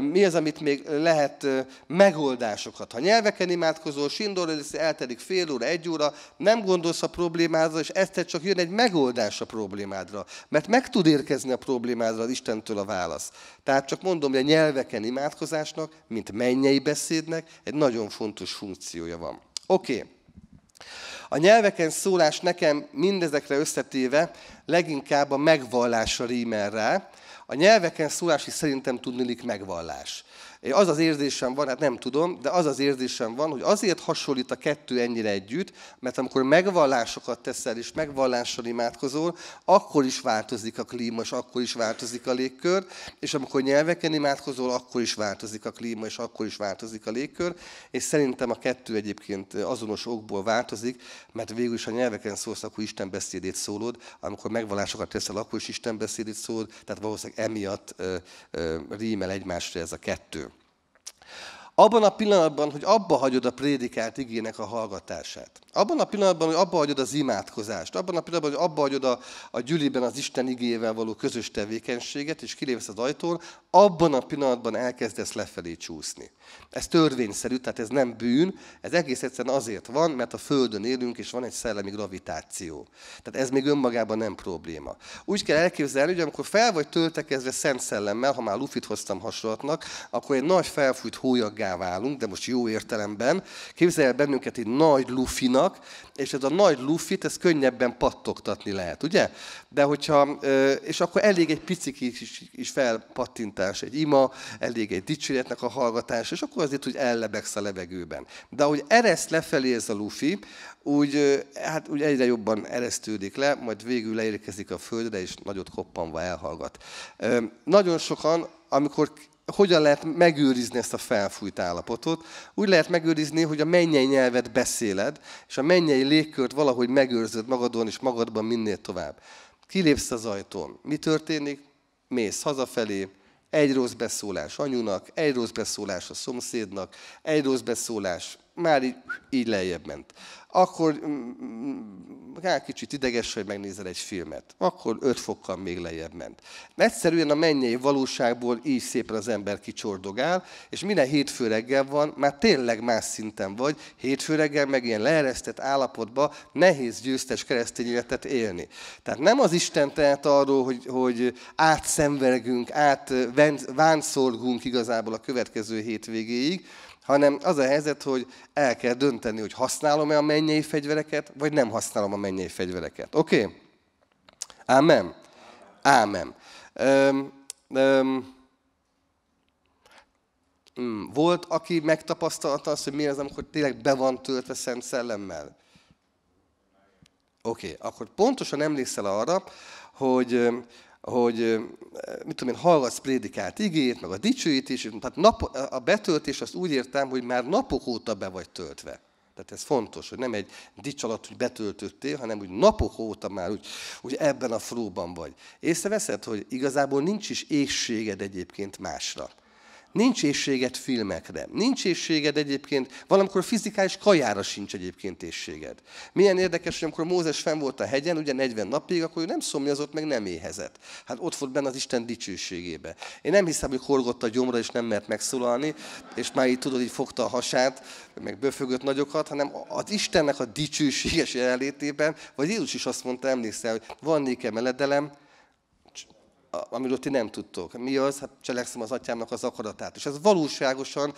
Mi az, amit még lehet megoldásokat? Ha nyelveken imádkozol, sindorolsz, eltelik fél óra, egy óra, nem gondolsz a problémádra, és ezt csak jön egy megoldás a problémádra. Mert meg tud érkezni a problémádra az Istentől a válasz. Tehát csak mondom, hogy a nyelveken imádkozásnak, mint mennyei beszédnek egy nagyon fontos funkciója van. Oké. Okay. A nyelveken szólás nekem mindezekre összetéve leginkább a megvallásra rímel rá. A nyelveken szólás is szerintem tudnilik megvallás. Az az érzésem van, hát nem tudom, de az az érzésem van, hogy azért hasonlít a kettő ennyire együtt, mert amikor megvallásokat teszel és megvallással imádkozol, akkor is változik a klíma, és akkor is változik a légkör, és amikor nyelveken imádkozol, akkor is változik a klíma, és akkor is változik a légkör, és szerintem a kettő egyébként azonos okból változik, mert végül is a nyelveken szólsz, akkor Isten beszédét szólod, amikor megvallásokat teszel, akkor is Isten beszédét szólod, tehát valószínűleg emiatt rímel egymásra ez a kettő. Abban a pillanatban, hogy abba hagyod a prédikált igének a hallgatását. Abban a pillanatban, hogy abba hagyod az imádkozást. Abban a pillanatban, hogy abba hagyod a, a gyűliben az Isten igével való közös tevékenységet, és kilépsz az ajtón, abban a pillanatban elkezdesz lefelé csúszni. Ez törvényszerű, tehát ez nem bűn, ez egész egyszerűen azért van, mert a Földön élünk, és van egy szellemi gravitáció. Tehát ez még önmagában nem probléma. Úgy kell elképzelni, hogy amikor fel vagy töltekezve szent szellemmel, ha már lufit hoztam hasonlatnak, akkor egy nagy felfújt hólyaggá válunk, de most jó értelemben. Képzelj el bennünket egy nagy lufinak, és ez a nagy lufit, ez könnyebben pattogtatni lehet, ugye? De hogyha, és akkor elég egy picik is, is felpattintani hallgatás, egy ima, elég egy dicséretnek a hallgatás, és akkor azért úgy ellebegsz a levegőben. De ahogy ereszt lefelé ez a lufi, úgy, hát úgy egyre jobban eresztődik le, majd végül leérkezik a földre, és nagyot koppanva elhallgat. Nagyon sokan, amikor hogyan lehet megőrizni ezt a felfújt állapotot? Úgy lehet megőrizni, hogy a mennyei nyelvet beszéled, és a mennyei légkört valahogy megőrzöd magadon és magadban minél tovább. Kilépsz az ajtón. Mi történik? Mész hazafelé, egy rossz beszólás anyunak, egy rossz beszólás a szomszédnak, egy rossz beszólás már így, így lejjebb ment. Akkor rá mm, mm, mm, hát kicsit ideges, hogy megnézel egy filmet. Akkor 5 fokkal még lejjebb ment. Egyszerűen a mennyei valóságból így szépen az ember kicsordogál, és minden hétfő reggel van, már tényleg más szinten vagy, hétfő reggel meg ilyen leeresztett állapotba nehéz győztes keresztény életet élni. Tehát nem az Isten tehet arról, hogy, hogy átszenvergünk, átvánszorgunk igazából a következő hétvégéig, hanem az a helyzet, hogy el kell dönteni, hogy használom-e a mennyei fegyvereket, vagy nem használom a mennyei fegyvereket. Oké? Okay? Ámen? Ámen. Mm, volt, aki megtapasztalta azt, hogy mi az, amikor tényleg be van töltve szent szellemmel. Oké, okay, akkor pontosan emlékszel arra, hogy hogy mit tudom én, hallgatsz prédikált igét, meg a dicsőítés, tehát nap, a betöltés azt úgy értem, hogy már napok óta be vagy töltve. Tehát ez fontos, hogy nem egy dics alatt hogy betöltöttél, hanem úgy napok óta már úgy, úgy ebben a flóban vagy. Észreveszed, hogy igazából nincs is égséged egyébként másra. Nincs ésséged filmekre, nincs ésséged egyébként, valamikor fizikális kajára sincs egyébként ésséged. Milyen érdekes, hogy amikor Mózes fenn volt a hegyen, ugye 40 napig, akkor ő nem szomjazott, meg nem éhezett. Hát ott volt benne az Isten dicsőségébe. Én nem hiszem, hogy horgott a gyomra, és nem mert megszólalni, és már így tudod, így fogta a hasát, meg böfögött nagyokat, hanem az Istennek a dicsőséges jelenlétében, vagy Jézus is azt mondta, emlékszel, hogy van nékem eledelem, amiről ti nem tudtok. Mi az? Hát cselekszem az atyámnak az akaratát. És ez valóságosan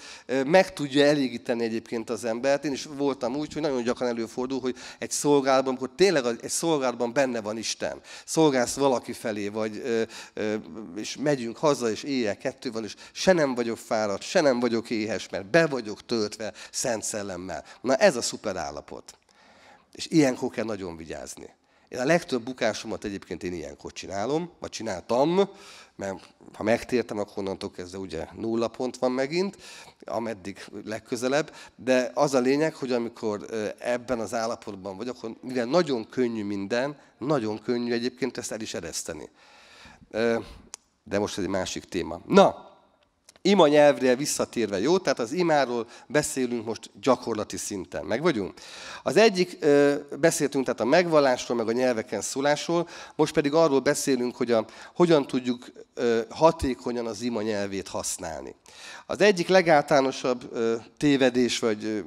meg tudja elégíteni egyébként az embert. Én is voltam úgy, hogy nagyon gyakran előfordul, hogy egy szolgálatban, amikor tényleg egy szolgálatban benne van Isten, szolgálsz valaki felé, vagy és megyünk haza, és éjjel kettő van, és se nem vagyok fáradt, se nem vagyok éhes, mert be vagyok töltve szent szellemmel. Na ez a szuper állapot. És ilyenkor kell nagyon vigyázni. Én a legtöbb bukásomat egyébként én ilyenkor csinálom, vagy csináltam, mert ha megtértem, akkor onnantól kezdve ugye nulla pont van megint, ameddig legközelebb, de az a lényeg, hogy amikor ebben az állapotban vagy, akkor mivel nagyon könnyű minden, nagyon könnyű egyébként ezt el is ereszteni. De most ez egy másik téma. Na, ima nyelvre visszatérve, jó? Tehát az imáról beszélünk most gyakorlati szinten. Meg vagyunk? Az egyik, ö, beszéltünk tehát a megvallásról, meg a nyelveken szólásról, most pedig arról beszélünk, hogy a, hogyan tudjuk ö, hatékonyan az ima nyelvét használni. Az egyik legáltalánosabb tévedés, vagy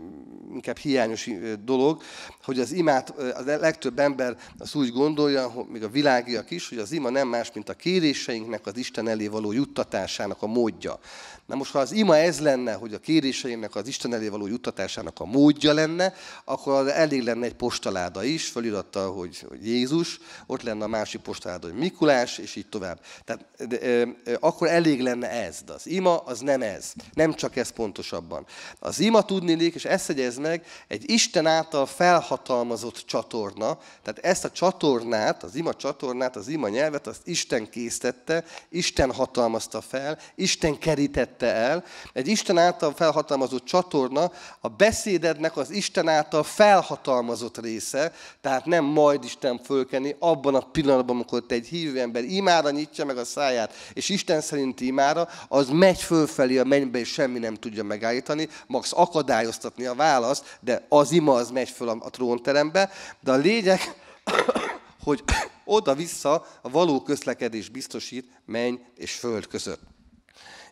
inkább hiányos dolog, hogy az imát, a legtöbb ember az úgy gondolja, hogy még a világiak is, hogy az ima nem más, mint a kéréseinknek az Isten elé való juttatásának a módja. Na most, ha az ima ez lenne, hogy a kéréseimnek, az Isten elé való juttatásának a módja lenne, akkor elég lenne egy postaláda is, feliratta, hogy, hogy Jézus, ott lenne a másik postaláda, hogy Mikulás, és így tovább. Tehát de, de, de, akkor elég lenne ez, de az ima az nem ez. Nem csak ez pontosabban. Az ima tudnélik, és ezt jegyez meg, egy Isten által felhatalmazott csatorna, tehát ezt a csatornát, az ima csatornát, az ima nyelvet, azt Isten készítette, Isten hatalmazta fel, Isten kerítette tette el, egy Isten által felhatalmazott csatorna a beszédednek az Isten által felhatalmazott része, tehát nem majd Isten fölkeni abban a pillanatban, amikor te egy hívő ember imára nyitja meg a száját, és Isten szerint imára, az megy fölfelé a mennybe, és semmi nem tudja megállítani, max akadályoztatni a választ, de az ima az megy föl a trónterembe, de a lényeg, hogy oda-vissza a való közlekedés biztosít menny és föld között.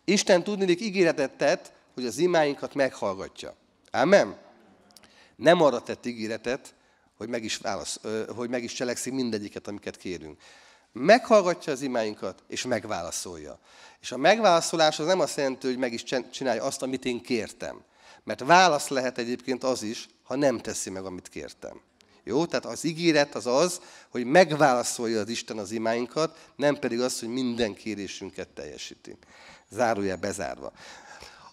Isten tudnélik ígéretet tett, hogy az imáinkat meghallgatja. Amen? Nem arra tett ígéretet, hogy meg is, válasz, hogy meg is cselekszik mindegyiket, amiket kérünk. Meghallgatja az imáinkat, és megválaszolja. És a megválaszolás az nem azt jelenti, hogy meg is csinálja azt, amit én kértem. Mert válasz lehet egyébként az is, ha nem teszi meg, amit kértem. Jó? Tehát az ígéret az az, hogy megválaszolja az Isten az imáinkat, nem pedig az, hogy minden kérésünket teljesíti zárója bezárva.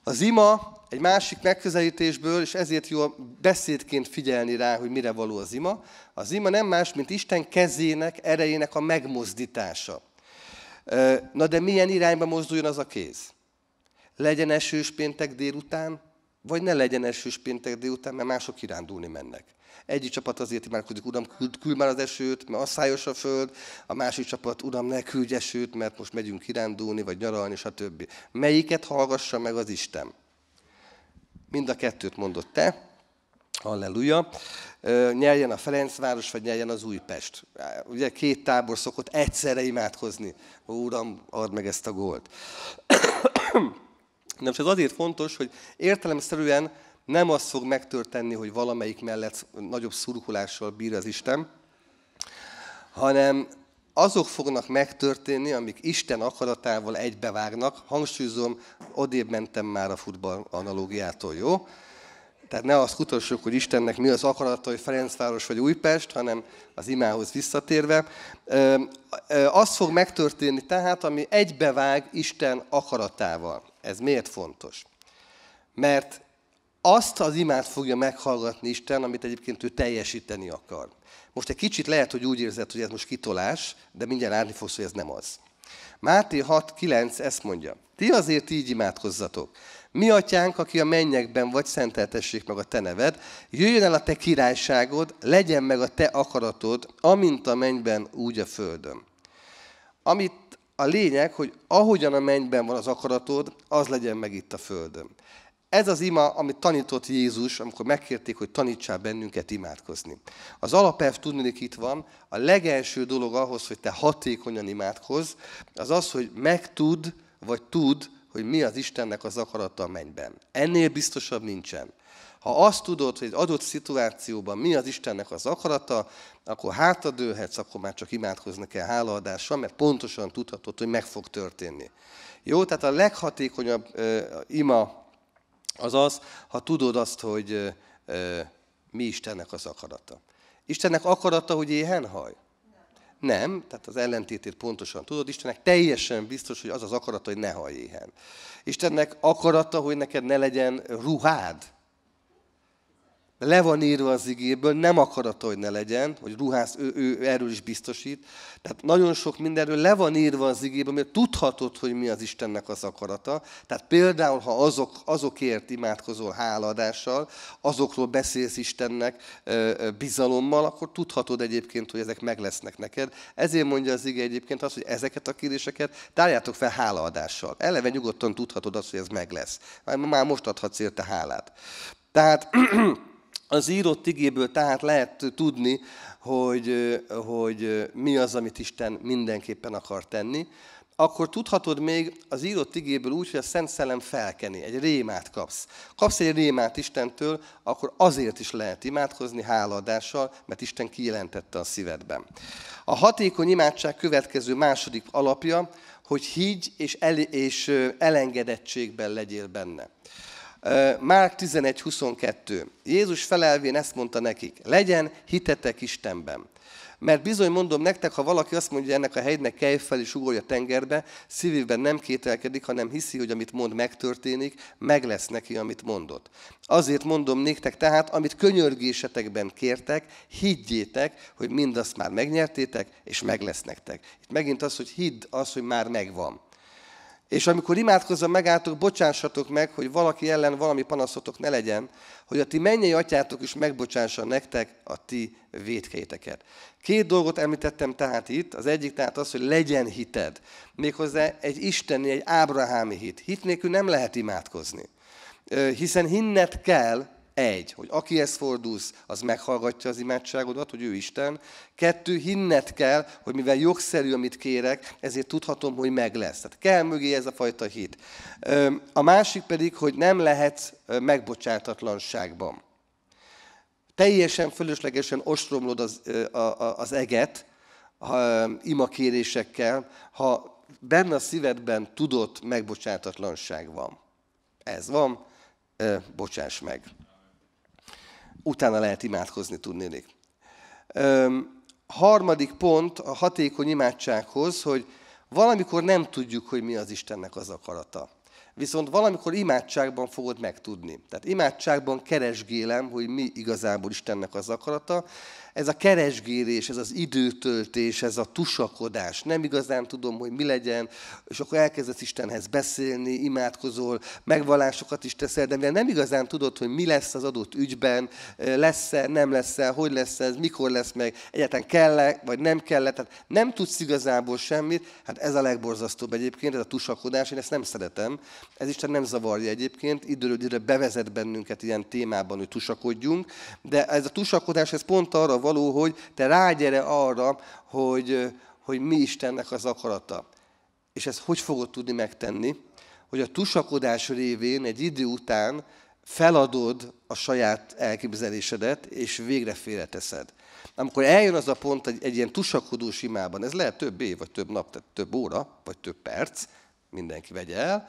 Az ima egy másik megközelítésből, és ezért jó beszédként figyelni rá, hogy mire való az ima. Az ima nem más, mint Isten kezének, erejének a megmozdítása. Na de milyen irányba mozduljon az a kéz? Legyen esős péntek délután, vagy ne legyen esős péntek délután, mert mások irándulni mennek. Egyik csapat azért imádkozik, uram, küld, küld már az esőt, mert szájos a föld, a másik csapat, uram, ne küldj esőt, mert most megyünk kirándulni, vagy nyaralni, stb. Melyiket hallgassa meg az Isten? Mind a kettőt mondott te, Halleluja. Nyerjen a Ferencváros, vagy nyerjen az Újpest. Ugye két tábor szokott egyszerre imádkozni. Uram, add meg ezt a gólt. Nem, és ez azért fontos, hogy értelemszerűen nem az fog megtörténni, hogy valamelyik mellett nagyobb szurkolással bír az Isten, hanem azok fognak megtörténni, amik Isten akaratával egybevágnak. Hangsúlyozom, odébb mentem már a futball analógiától, jó? Tehát ne azt kutassuk, hogy Istennek mi az akarata, hogy Ferencváros vagy Újpest, hanem az imához visszatérve. Az fog megtörténni tehát, ami egybevág Isten akaratával. Ez miért fontos? Mert azt az imát fogja meghallgatni Isten, amit egyébként ő teljesíteni akar. Most egy kicsit lehet, hogy úgy érzed, hogy ez most kitolás, de mindjárt látni fogsz, hogy ez nem az. Máté 6.9 ezt mondja. Ti azért így imádkozzatok. Mi atyánk, aki a mennyekben vagy, szenteltessék meg a te neved, jöjjön el a te királyságod, legyen meg a te akaratod, amint a mennyben, úgy a földön. Amit a lényeg, hogy ahogyan a mennyben van az akaratod, az legyen meg itt a földön. Ez az ima, amit tanított Jézus, amikor megkérték, hogy tanítsál bennünket imádkozni. Az alapelv tudnék itt van, a legelső dolog ahhoz, hogy te hatékonyan imádkozz, az az, hogy megtud, vagy tud, hogy mi az Istennek az akarata a mennyben. Ennél biztosabb nincsen. Ha azt tudod, hogy egy adott szituációban mi az Istennek az akarata, akkor hátadőhetsz, akkor már csak imádkozni kell hálaadással, mert pontosan tudhatod, hogy meg fog történni. Jó, tehát a leghatékonyabb ö, ima az az, ha tudod azt, hogy mi Istennek az akarata. Istennek akarata, hogy éhen haj? Nem. Nem, tehát az ellentétét pontosan tudod. Istennek teljesen biztos, hogy az az akarata, hogy ne haj éhen. Istennek akarata, hogy neked ne legyen ruhád. Le van írva az igéből, nem akarata, hogy ne legyen, hogy ruhász, ő, ő erről is biztosít. Tehát nagyon sok mindenről le van írva az igéből, mert tudhatod, hogy mi az Istennek az akarata. Tehát például, ha azok, azokért imádkozol háladással, azokról beszélsz Istennek bizalommal, akkor tudhatod egyébként, hogy ezek meg lesznek neked. Ezért mondja az ige egyébként azt, hogy ezeket a kéréseket tárjátok fel hálaadással. Eleve nyugodtan tudhatod azt, hogy ez meg lesz. Már most adhatsz érte hálát. Tehát Az írott igéből tehát lehet tudni, hogy, hogy mi az, amit Isten mindenképpen akar tenni. Akkor tudhatod még az írott igéből úgy, hogy a Szent Szellem felkeni, egy rémát kapsz. Kapsz egy rémát Istentől, akkor azért is lehet imádkozni hálaadással, mert Isten kijelentette a szívedben. A hatékony imádság következő második alapja, hogy higgy és, el, és elengedettségben legyél benne. Márk 11.22. Jézus felelvén ezt mondta nekik, legyen hitetek Istenben. Mert bizony mondom nektek, ha valaki azt mondja ennek a helynek kelj fel és ugorj a tengerbe, szívében nem kételkedik, hanem hiszi, hogy amit mond megtörténik, meg lesz neki, amit mondott. Azért mondom néktek tehát, amit könyörgésetekben kértek, higgyétek, hogy mindazt már megnyertétek, és meg lesz nektek. Itt megint az, hogy hidd az, hogy már megvan. És amikor imádkozom, megálltok, bocsássatok meg, hogy valaki ellen valami panaszotok ne legyen, hogy a ti mennyei atyátok is megbocsássa nektek a ti védkeiteket. Két dolgot említettem tehát itt, az egyik tehát az, hogy legyen hited. Méghozzá egy isteni, egy ábrahámi hit. Hit nélkül nem lehet imádkozni. Hiszen hinnet kell, egy, hogy akihez fordulsz, az meghallgatja az imádságodat, hogy ő Isten. Kettő, hinnet kell, hogy mivel jogszerű, amit kérek, ezért tudhatom, hogy meg lesz. Tehát kell mögé ez a fajta hit. A másik pedig, hogy nem lehet megbocsátatlanságban. Teljesen fölöslegesen ostromlod az, az eget imakérésekkel, ha benne a szívedben tudott megbocsátatlanság van. Ez van, bocsáss meg utána lehet imádkozni tudnélik. Öm, harmadik pont a hatékony imádsághoz, hogy valamikor nem tudjuk, hogy mi az Istennek az akarata. Viszont valamikor imádságban fogod megtudni. Tehát imádságban keresgélem, hogy mi igazából Istennek az akarata, ez a keresgélés, ez az időtöltés, ez a tusakodás, nem igazán tudom, hogy mi legyen, és akkor elkezdesz Istenhez beszélni, imádkozol, megvallásokat is teszel, de mivel nem igazán tudod, hogy mi lesz az adott ügyben, lesz-e, nem lesz-e, hogy lesz ez, mikor lesz meg, egyáltalán kell -e, vagy nem kell -e, tehát nem tudsz igazából semmit, hát ez a legborzasztóbb egyébként, ez a tusakodás, én ezt nem szeretem, ez Isten nem zavarja egyébként, időről időre bevezet bennünket ilyen témában, hogy tusakodjunk, de ez a tusakodás, ez pont arra való, hogy te rágyere arra, hogy, hogy mi Istennek az akarata. És ezt hogy fogod tudni megtenni? Hogy a tusakodás révén egy idő után feladod a saját elképzelésedet, és végre félreteszed. Amikor eljön az a pont egy, egy ilyen tusakodós imában, ez lehet több év, vagy több nap, tehát több óra, vagy több perc, mindenki vegye el,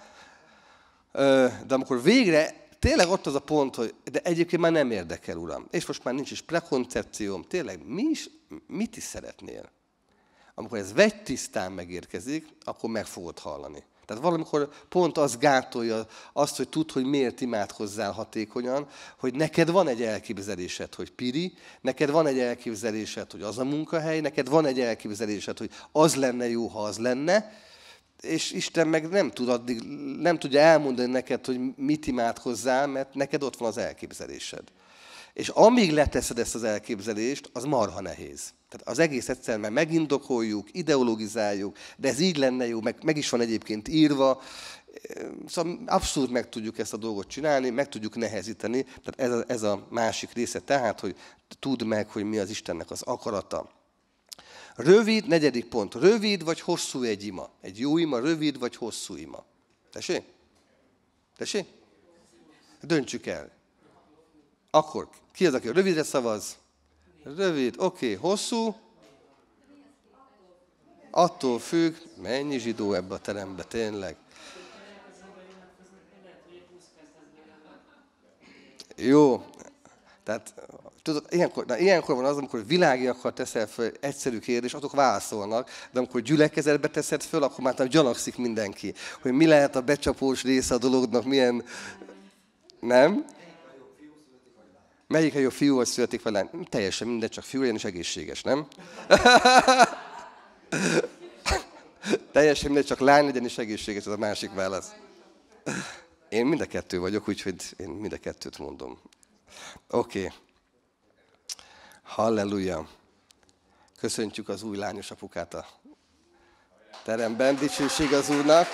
de amikor végre tényleg ott az a pont, hogy de egyébként már nem érdekel, uram. És most már nincs is prekoncepcióm. Tényleg, mi is, mit is szeretnél? Amikor ez vegy tisztán megérkezik, akkor meg fogod hallani. Tehát valamikor pont az gátolja azt, hogy tud, hogy miért imádkozzál hatékonyan, hogy neked van egy elképzelésed, hogy piri, neked van egy elképzelésed, hogy az a munkahely, neked van egy elképzelésed, hogy az lenne jó, ha az lenne, és Isten meg nem tud addig, nem tudja elmondani neked, hogy mit imádkozzál, mert neked ott van az elképzelésed. És amíg leteszed ezt az elképzelést, az marha nehéz. Tehát az egész egyszer már megindokoljuk, ideologizáljuk, de ez így lenne jó, meg, meg is van egyébként írva. Szóval abszolút meg tudjuk ezt a dolgot csinálni, meg tudjuk nehezíteni. Tehát ez a, ez a másik része tehát, hogy tudd meg, hogy mi az Istennek az akarata. Rövid, negyedik pont. Rövid vagy hosszú egy ima? Egy jó ima, rövid vagy hosszú ima? Tessé? Tessé? Döntsük el. Akkor, ki az, aki rövidre szavaz? Rövid, oké, okay. hosszú. Attól függ, mennyi zsidó ebbe a terembe, tényleg. Jó, tehát Tudod, ilyenkor, na, ilyenkor van az, amikor világiakkal teszel föl egyszerű kérdés, azok válaszolnak, de amikor gyülekezetbe teszed föl, akkor már nem gyanakszik mindenki, hogy mi lehet a becsapós része a dolognak, milyen... Nem? Melyik a jó fiú, hogy születik vele? Teljesen minden, csak fiú legyen és egészséges, nem? Teljesen minden, csak lány legyen és egészséges, ez a másik válasz. Én mind a kettő vagyok, úgyhogy én mind a kettőt mondom. Oké. Okay. Halleluja! Köszöntjük az új lányos apukát a teremben, dicsőség az Úrnak!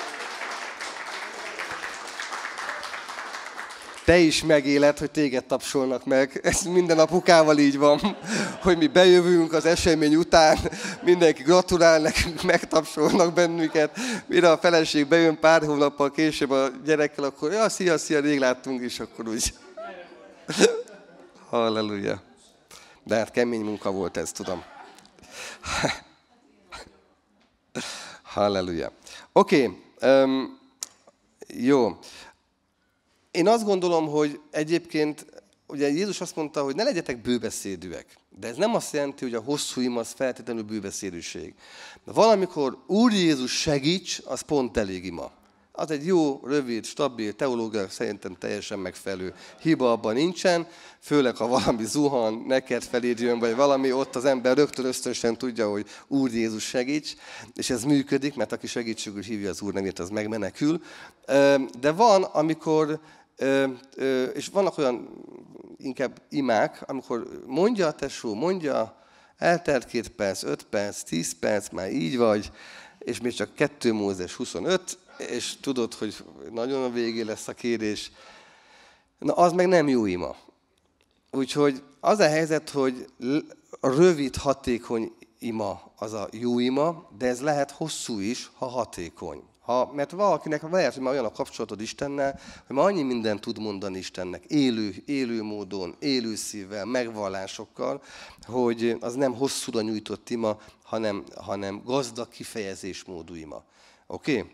Te is megéled, hogy téged tapsolnak meg. Ez minden apukával így van, hogy mi bejövünk az esemény után, mindenki gratulál nekünk, megtapsolnak bennünket. Mire a feleség bejön pár hónappal később a gyerekkel, akkor ja, szia, szia, rég láttunk, és akkor úgy. Halleluja. De hát kemény munka volt ez, tudom. Halleluja. Oké, okay, um, jó. Én azt gondolom, hogy egyébként, ugye Jézus azt mondta, hogy ne legyetek bőbeszédűek. De ez nem azt jelenti, hogy a hosszú ima az feltétlenül bőbeszédűség. De valamikor Úr Jézus segíts, az pont elég ima az egy jó, rövid, stabil, teológia szerintem teljesen megfelelő. Hiba abban nincsen, főleg ha valami zuhan, neked feléd jön, vagy valami, ott az ember rögtön ösztönösen tudja, hogy Úr Jézus segíts, és ez működik, mert aki segítségül hívja az Úr nevét, az megmenekül. De van, amikor és vannak olyan inkább imák, amikor mondja a tesó, mondja, eltelt két perc, öt perc, tíz perc, már így vagy, és még csak 2 Mózes 25, és tudod, hogy nagyon a végé lesz a kérés. Na, az meg nem jó ima. Úgyhogy az a helyzet, hogy a rövid, hatékony ima az a jó ima, de ez lehet hosszú is, ha hatékony. Ha, mert valakinek lehet, hogy már olyan a kapcsolatod Istennel, hogy már annyi mindent tud mondani Istennek, élő, élő módon, élő szívvel, megvallásokkal, hogy az nem hosszúra nyújtott ima, hanem, hanem gazda kifejezés módú ima. Oké? Okay?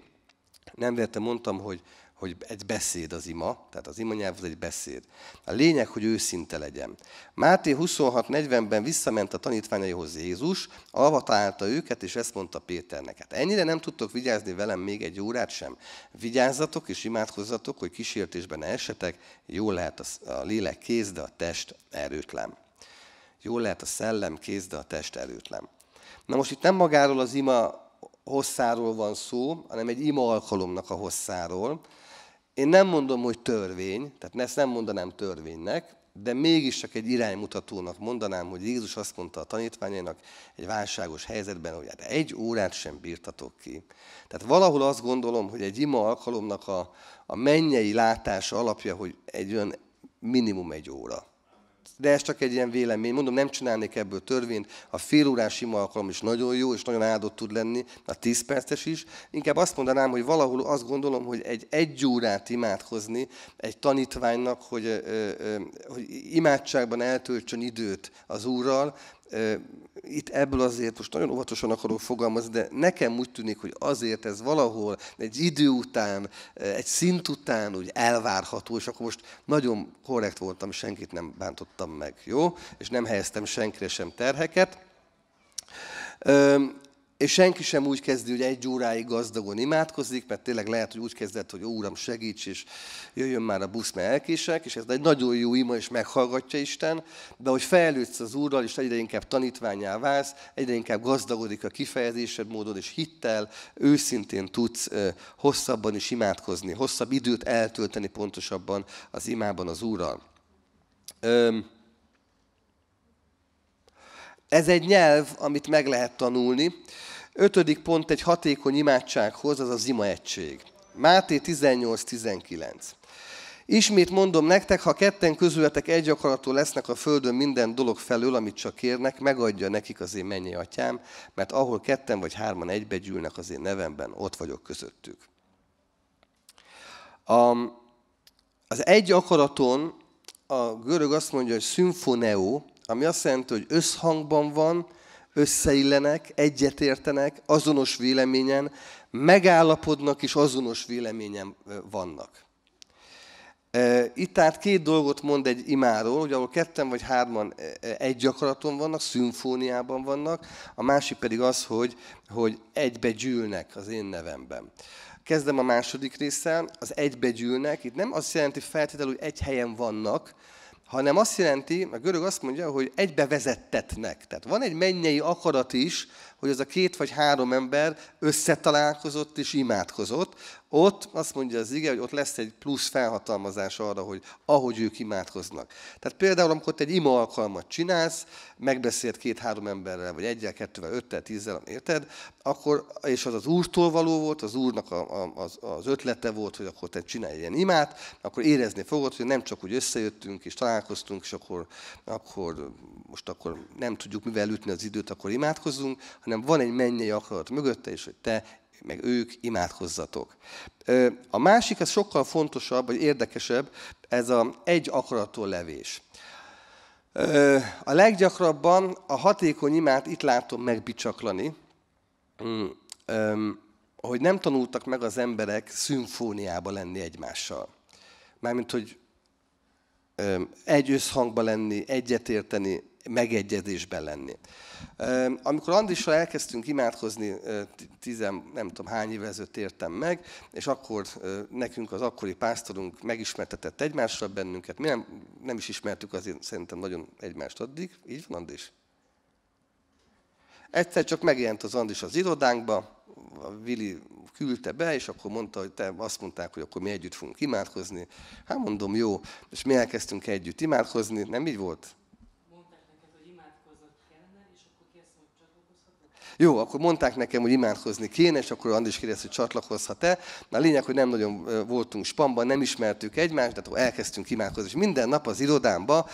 Nem verte mondtam, hogy, hogy egy beszéd az ima, tehát az nyelv az egy beszéd. A lényeg, hogy őszinte legyen. Máté 26.40-ben visszament a tanítványaihoz Jézus, alvatálta őket, és ezt mondta Péternek. Hát ennyire nem tudtok vigyázni velem még egy órát sem. Vigyázzatok és imádkozzatok, hogy kísértésben ne essetek, jól lehet a lélek kéz, de a test erőtlen. Jól lehet a szellem kéz, de a test erőtlen. Na most itt nem magáról az ima hosszáról van szó, hanem egy ima alkalomnak a hosszáról. Én nem mondom, hogy törvény, tehát ezt nem mondanám törvénynek, de mégis csak egy iránymutatónak mondanám, hogy Jézus azt mondta a tanítványainak egy válságos helyzetben, hogy hát egy órát sem bírtatok ki. Tehát valahol azt gondolom, hogy egy ima alkalomnak a, a mennyei látása alapja, hogy egy olyan minimum egy óra. De ez csak egy ilyen vélemény. Mondom, nem csinálnék ebből törvényt. A órás ima alkalom is nagyon jó, és nagyon áldott tud lenni, a tíz perces is. Inkább azt mondanám, hogy valahol azt gondolom, hogy egy egy órát imádkozni egy tanítványnak, hogy, hogy imádságban eltöltsön időt az Úrral, itt ebből azért most nagyon óvatosan akarok fogalmazni, de nekem úgy tűnik, hogy azért ez valahol egy idő után, egy szint után úgy elvárható, és akkor most nagyon korrekt voltam, senkit nem bántottam meg, jó? És nem helyeztem senkire sem terheket. És senki sem úgy kezdi, hogy egy óráig gazdagon imádkozik, mert tényleg lehet, hogy úgy kezdett, hogy Ó, segíts, és jöjjön már a busz, mert elkések, és ez egy nagyon jó ima, és meghallgatja Isten, de hogy fejlődsz az Úrral, és egyre inkább tanítványá válsz, egyre inkább gazdagodik a kifejezésed módon, és hittel őszintén tudsz hosszabban is imádkozni, hosszabb időt eltölteni pontosabban az imában az Úrral. Öm, ez egy nyelv, amit meg lehet tanulni. Ötödik pont egy hatékony imádsághoz, az az imaegység. Máté 18-19. Ismét mondom nektek, ha ketten közületek egy akaratú lesznek a földön minden dolog felől, amit csak kérnek, megadja nekik az én mennyi atyám, mert ahol ketten vagy hárman egybe gyűlnek az én nevemben, ott vagyok közöttük. A, az egy akaraton a görög azt mondja, hogy szimfoneo, ami azt jelenti, hogy összhangban van, összeillenek, egyetértenek, azonos véleményen, megállapodnak és azonos véleményen vannak. Itt tehát két dolgot mond egy imáról, hogy ahol ketten vagy hárman egy gyakorlaton vannak, szimfóniában vannak, a másik pedig az, hogy, hogy egybe gyűlnek az én nevemben. Kezdem a második részen, az egybe gyűlnek. Itt nem azt jelenti feltétlenül, hogy egy helyen vannak, hanem azt jelenti, a görög azt mondja, hogy egybe vezettetnek. Tehát van egy mennyei akarat is, hogy az a két vagy három ember összetalálkozott és imádkozott, ott azt mondja az ige, hogy ott lesz egy plusz felhatalmazás arra, hogy ahogy ők imádkoznak. Tehát például, amikor te egy ima alkalmat csinálsz, megbeszélt két-három emberrel, vagy egyel, kettővel, öttel, tízzel, érted, akkor, és az az úrtól való volt, az úrnak a, a, az, az ötlete volt, hogy akkor te csinálj ilyen imát, akkor érezni fogod, hogy nem csak úgy összejöttünk és találkoztunk, és akkor, akkor most akkor nem tudjuk mivel ütni az időt, akkor imádkozzunk, hanem van egy mennyei akarat mögötte, és hogy te meg ők imádkozzatok. A másik, ez sokkal fontosabb, vagy érdekesebb, ez a egy akarattól levés. A leggyakrabban a hatékony imát itt látom megbicsaklani, mm, hogy nem tanultak meg az emberek szimfóniába lenni egymással. Mármint, hogy egy összhangba lenni, egyetérteni, megegyezésben lenni. Amikor Andrissal elkezdtünk imádkozni, tizen, nem tudom hány évvel ezelőtt értem meg, és akkor nekünk az akkori pásztorunk megismertetett egymással bennünket. Mi nem, nem is ismertük azért szerintem nagyon egymást addig. Így van, Andris? Egyszer csak megjelent az Andris az irodánkba, a Vili küldte be, és akkor mondta, hogy te azt mondták, hogy akkor mi együtt fogunk imádkozni. Hát mondom, jó. És mi elkezdtünk együtt imádkozni, nem így volt? Jó, akkor mondták nekem, hogy imádkozni kéne, és akkor Andris kérdezte, hogy csatlakozhat-e. Na, a lényeg, hogy nem nagyon voltunk spamban, nem ismertük egymást, tehát elkezdtünk imádkozni. És minden nap az irodámba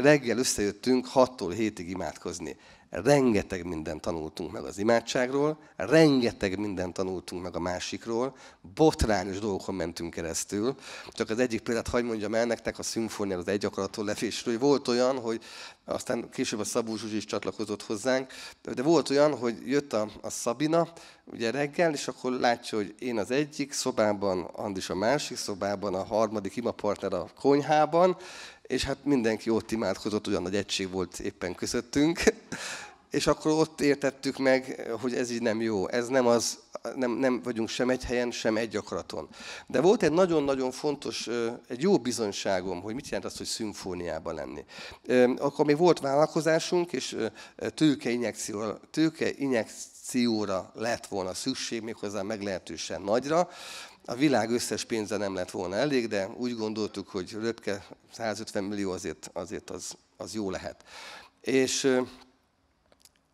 reggel összejöttünk 6-tól 7-ig imádkozni rengeteg mindent tanultunk meg az imádságról, rengeteg mindent tanultunk meg a másikról, botrányos dolgokon mentünk keresztül. Csak az egyik példát hagyd mondjam el nektek, a szimfónia az egy akarattól lefésről. Volt olyan, hogy aztán később a Szabó Zsuzsi is csatlakozott hozzánk, de volt olyan, hogy jött a, a Szabina, ugye reggel, és akkor látja, hogy én az egyik szobában, Andis a másik szobában, a harmadik imapartner a konyhában, és hát mindenki ott imádkozott, olyan nagy egység volt éppen közöttünk, és akkor ott értettük meg, hogy ez így nem jó. Ez nem az, nem, nem vagyunk sem egy helyen, sem egy akaraton. De volt egy nagyon-nagyon fontos, egy jó bizonyságom, hogy mit jelent az, hogy szimfóniában lenni. Akkor még volt vállalkozásunk, és tőkeinjekcióra, tőkeinjekcióra lett volna szükség, méghozzá meglehetősen nagyra. A világ összes pénze nem lett volna elég, de úgy gondoltuk, hogy röpke 150 millió azért, azért az, az jó lehet. És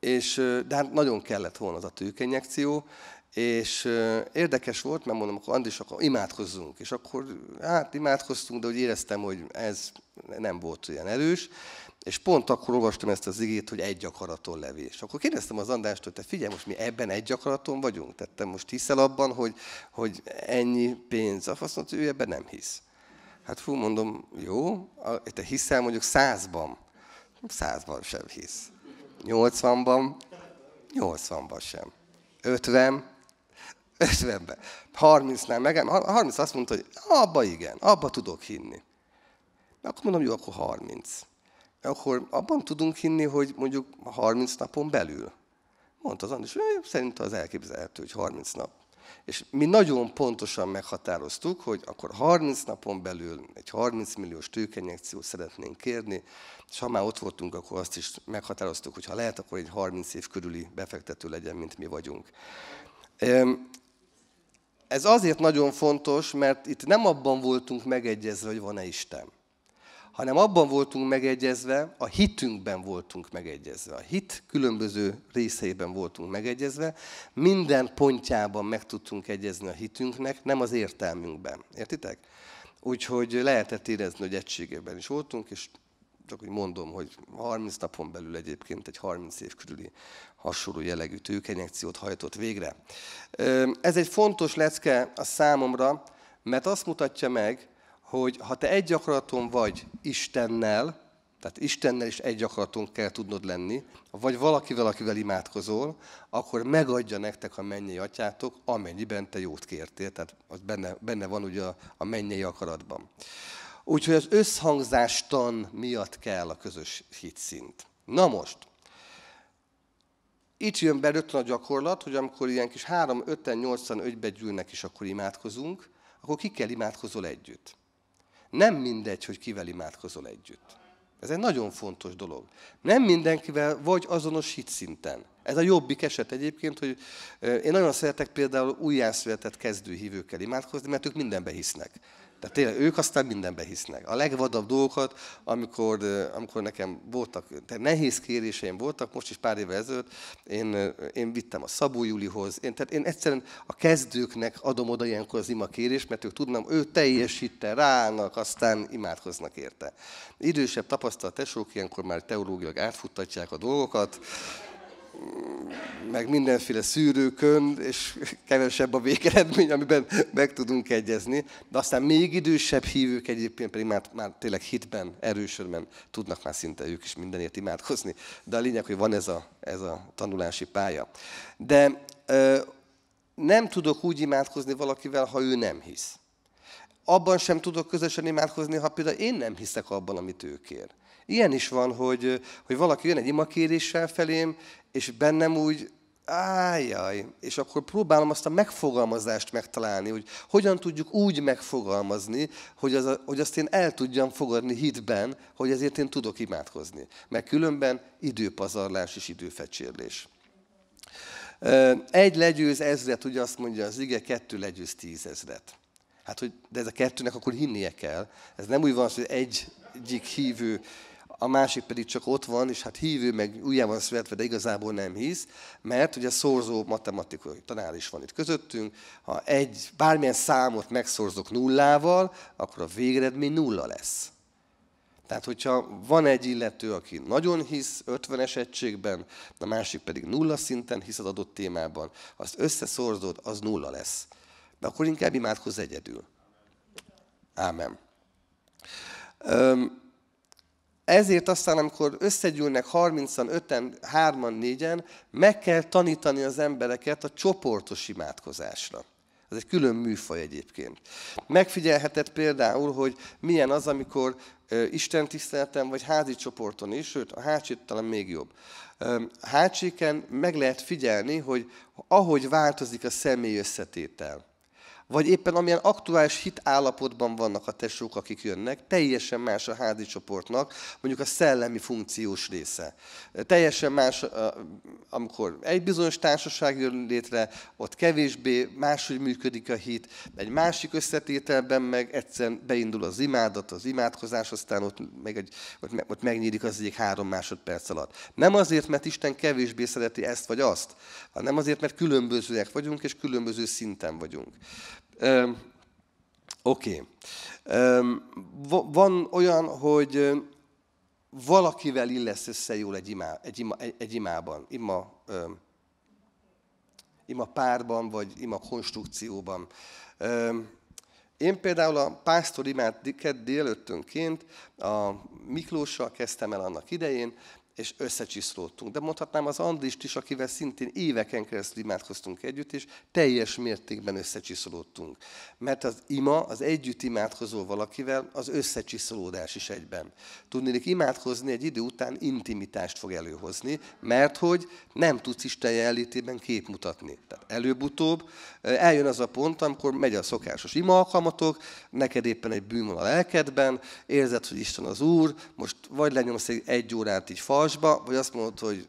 és, de hát nagyon kellett volna az a tőkeinjekció, és érdekes volt, mert mondom, akkor Andris, akkor imádkozzunk. És akkor hát imádkoztunk, de úgy éreztem, hogy ez nem volt olyan erős. És pont akkor olvastam ezt az igét, hogy egy akaraton levés. Akkor kérdeztem az Andrást, hogy te figyelj, most mi ebben egy akaraton vagyunk? Tehát te most hiszel abban, hogy, hogy ennyi pénz? Azt mondta, hogy ő ebben nem hisz. Hát fú, mondom, jó, te hiszel mondjuk százban? Százban sem hisz. 80-ban, 80-ban sem. 50, 50-ben. 30-nál meg, 30 azt mondta, hogy abba igen, abba tudok hinni. Akkor mondom, jó, akkor 30. Akkor abban tudunk hinni, hogy mondjuk 30 napon belül. Mondta az András, hogy szerint az elképzelhető, hogy 30 nap és mi nagyon pontosan meghatároztuk, hogy akkor 30 napon belül egy 30 milliós tőkenyekciót szeretnénk kérni, és ha már ott voltunk, akkor azt is meghatároztuk, hogy ha lehet, akkor egy 30 év körüli befektető legyen, mint mi vagyunk. Ez azért nagyon fontos, mert itt nem abban voltunk megegyezve, hogy van-e Isten hanem abban voltunk megegyezve, a hitünkben voltunk megegyezve. A hit különböző részeiben voltunk megegyezve, minden pontjában meg tudtunk egyezni a hitünknek, nem az értelmünkben. Értitek? Úgyhogy lehetett érezni, hogy egységében is voltunk, és csak úgy mondom, hogy 30 napon belül egyébként egy 30 év körüli hasonló jellegű tőkenyekciót hajtott végre. Ez egy fontos lecke a számomra, mert azt mutatja meg, hogy ha te egy akaraton vagy Istennel, tehát Istennel is egy akaraton kell tudnod lenni, vagy valakivel, akivel imádkozol, akkor megadja nektek a mennyei atyátok, amennyiben te jót kértél. Tehát az benne, benne van ugye a, a mennyei akaratban. Úgyhogy az összhangzástan miatt kell a közös hitszint. Na most, itt jön be rögtön a gyakorlat, hogy amikor ilyen kis 3, 5, 8-an, 5 gyűlnek, és akkor imádkozunk, akkor ki kell imádkozol együtt. Nem mindegy, hogy kivel imádkozol együtt. Ez egy nagyon fontos dolog. Nem mindenkivel vagy azonos hitszinten. Ez a jobbik eset egyébként, hogy én nagyon szeretek például újjászületett hívőkkel imádkozni, mert ők mindenbe hisznek. Tehát tényleg ők aztán mindenbe hisznek. A legvadabb dolgokat, amikor, amikor nekem voltak, tehát nehéz kéréseim voltak, most is pár éve ezelőtt, én, én vittem a Szabó Julihoz, én, tehát én egyszerűen a kezdőknek adom oda ilyenkor az ima kérés, mert ők tudnám, ő teljesítte, ráállnak, aztán imádkoznak érte. Idősebb tapasztalt tesók ilyenkor már teológiai átfuttatják a dolgokat, meg mindenféle szűrőkön, és kevesebb a végeredmény, amiben meg tudunk egyezni. De aztán még idősebb hívők egyébként pedig már, már tényleg hitben, erősödben tudnak már szinte ők is mindenért imádkozni. De a lényeg, hogy van ez a, ez a tanulási pálya. De ö, nem tudok úgy imádkozni valakivel, ha ő nem hisz. Abban sem tudok közösen imádkozni, ha például én nem hiszek abban, amit ő kér ilyen is van, hogy, hogy valaki jön egy imakéréssel felém, és bennem úgy, ájjaj, és akkor próbálom azt a megfogalmazást megtalálni, hogy hogyan tudjuk úgy megfogalmazni, hogy, az a, hogy azt én el tudjam fogadni hitben, hogy ezért én tudok imádkozni. Mert különben időpazarlás és időfecsérlés. Egy legyőz ezret, ugye azt mondja az ige, kettő legyőz tízezret. Hát, hogy de ez a kettőnek akkor hinnie kell. Ez nem úgy van, hogy egyik hívő a másik pedig csak ott van, és hát hívő, meg újjá van születve, de igazából nem hisz, mert ugye szorzó matematikai tanár is van itt közöttünk, ha egy, bármilyen számot megszorzok nullával, akkor a végeredmény nulla lesz. Tehát, hogyha van egy illető, aki nagyon hisz 50 esettségben, a másik pedig nulla szinten hisz az adott témában, azt összeszorzod, az nulla lesz. De akkor inkább imádkozz egyedül. Ámen. Ezért aztán, amikor összegyűlnek 30-an, 5-en, 3-an, 4-en, meg kell tanítani az embereket a csoportos imádkozásra. Ez egy külön műfaj egyébként. Megfigyelheted például, hogy milyen az, amikor Isten tiszteleten, vagy házi csoporton is, sőt, a hátsét talán még jobb. Hátséken meg lehet figyelni, hogy ahogy változik a személy összetétel vagy éppen amilyen aktuális hitállapotban vannak a tesók, akik jönnek, teljesen más a házi csoportnak, mondjuk a szellemi funkciós része. Teljesen más, amikor egy bizonyos társaság jön létre, ott kevésbé máshogy működik a hit, egy másik összetételben meg egyszerűen beindul az imádat, az imádkozás, aztán ott, meg egy, ott, ott megnyílik az egyik három másodperc alatt. Nem azért, mert Isten kevésbé szereti ezt vagy azt, hanem azért, mert különbözőek vagyunk, és különböző szinten vagyunk. Oké. Okay. Van olyan, hogy valakivel illesz össze jól egy, imá, egy, ima, egy imában, ima, ima párban, vagy ima konstrukcióban. én például a pásztor imát kedd délőttönként a Miklóssal kezdtem el annak idején, és összecsiszlódtunk. De mondhatnám az Andrist is, akivel szintén éveken keresztül imádkoztunk együtt, és teljes mértékben összecsiszolódtunk. Mert az ima, az együtt imádkozó valakivel, az összecsiszolódás is egyben. hogy imádkozni egy idő után intimitást fog előhozni, mert hogy nem tudsz Isten jelenlétében kép mutatni. Tehát előbb-utóbb eljön az a pont, amikor megy a szokásos ima alkalmatok, neked éppen egy bűn van a lelkedben, érzed, hogy Isten az Úr, most vagy lenyomsz egy órát így fal, másba, vagy azt mondod, hogy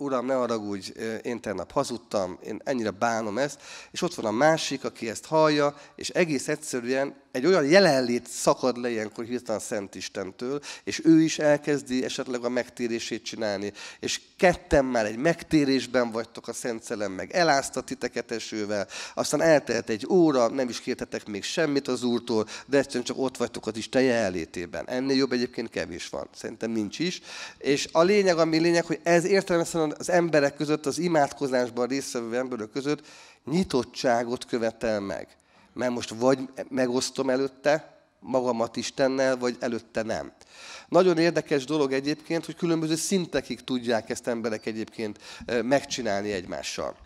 uram, ne haragudj, én tegnap hazudtam, én ennyire bánom ezt, és ott van a másik, aki ezt hallja, és egész egyszerűen egy olyan jelenlét szakad le ilyenkor hirtelen Szent Istentől, és ő is elkezdi esetleg a megtérését csinálni, és ketten már egy megtérésben vagytok a Szent Szellem, meg elásztat titeket esővel, aztán eltelt egy óra, nem is kértetek még semmit az Úrtól, de egyszerűen csak ott vagytok az Isten jelenlétében. Ennél jobb egyébként kevés van, szerintem nincs is. És a lényeg, ami lényeg, hogy ez értelemszerűen az emberek között, az imádkozásban résztvevő emberek között nyitottságot követel meg. Mert most vagy megosztom előtte magamat Istennel, vagy előtte nem. Nagyon érdekes dolog egyébként, hogy különböző szintekig tudják ezt emberek egyébként megcsinálni egymással.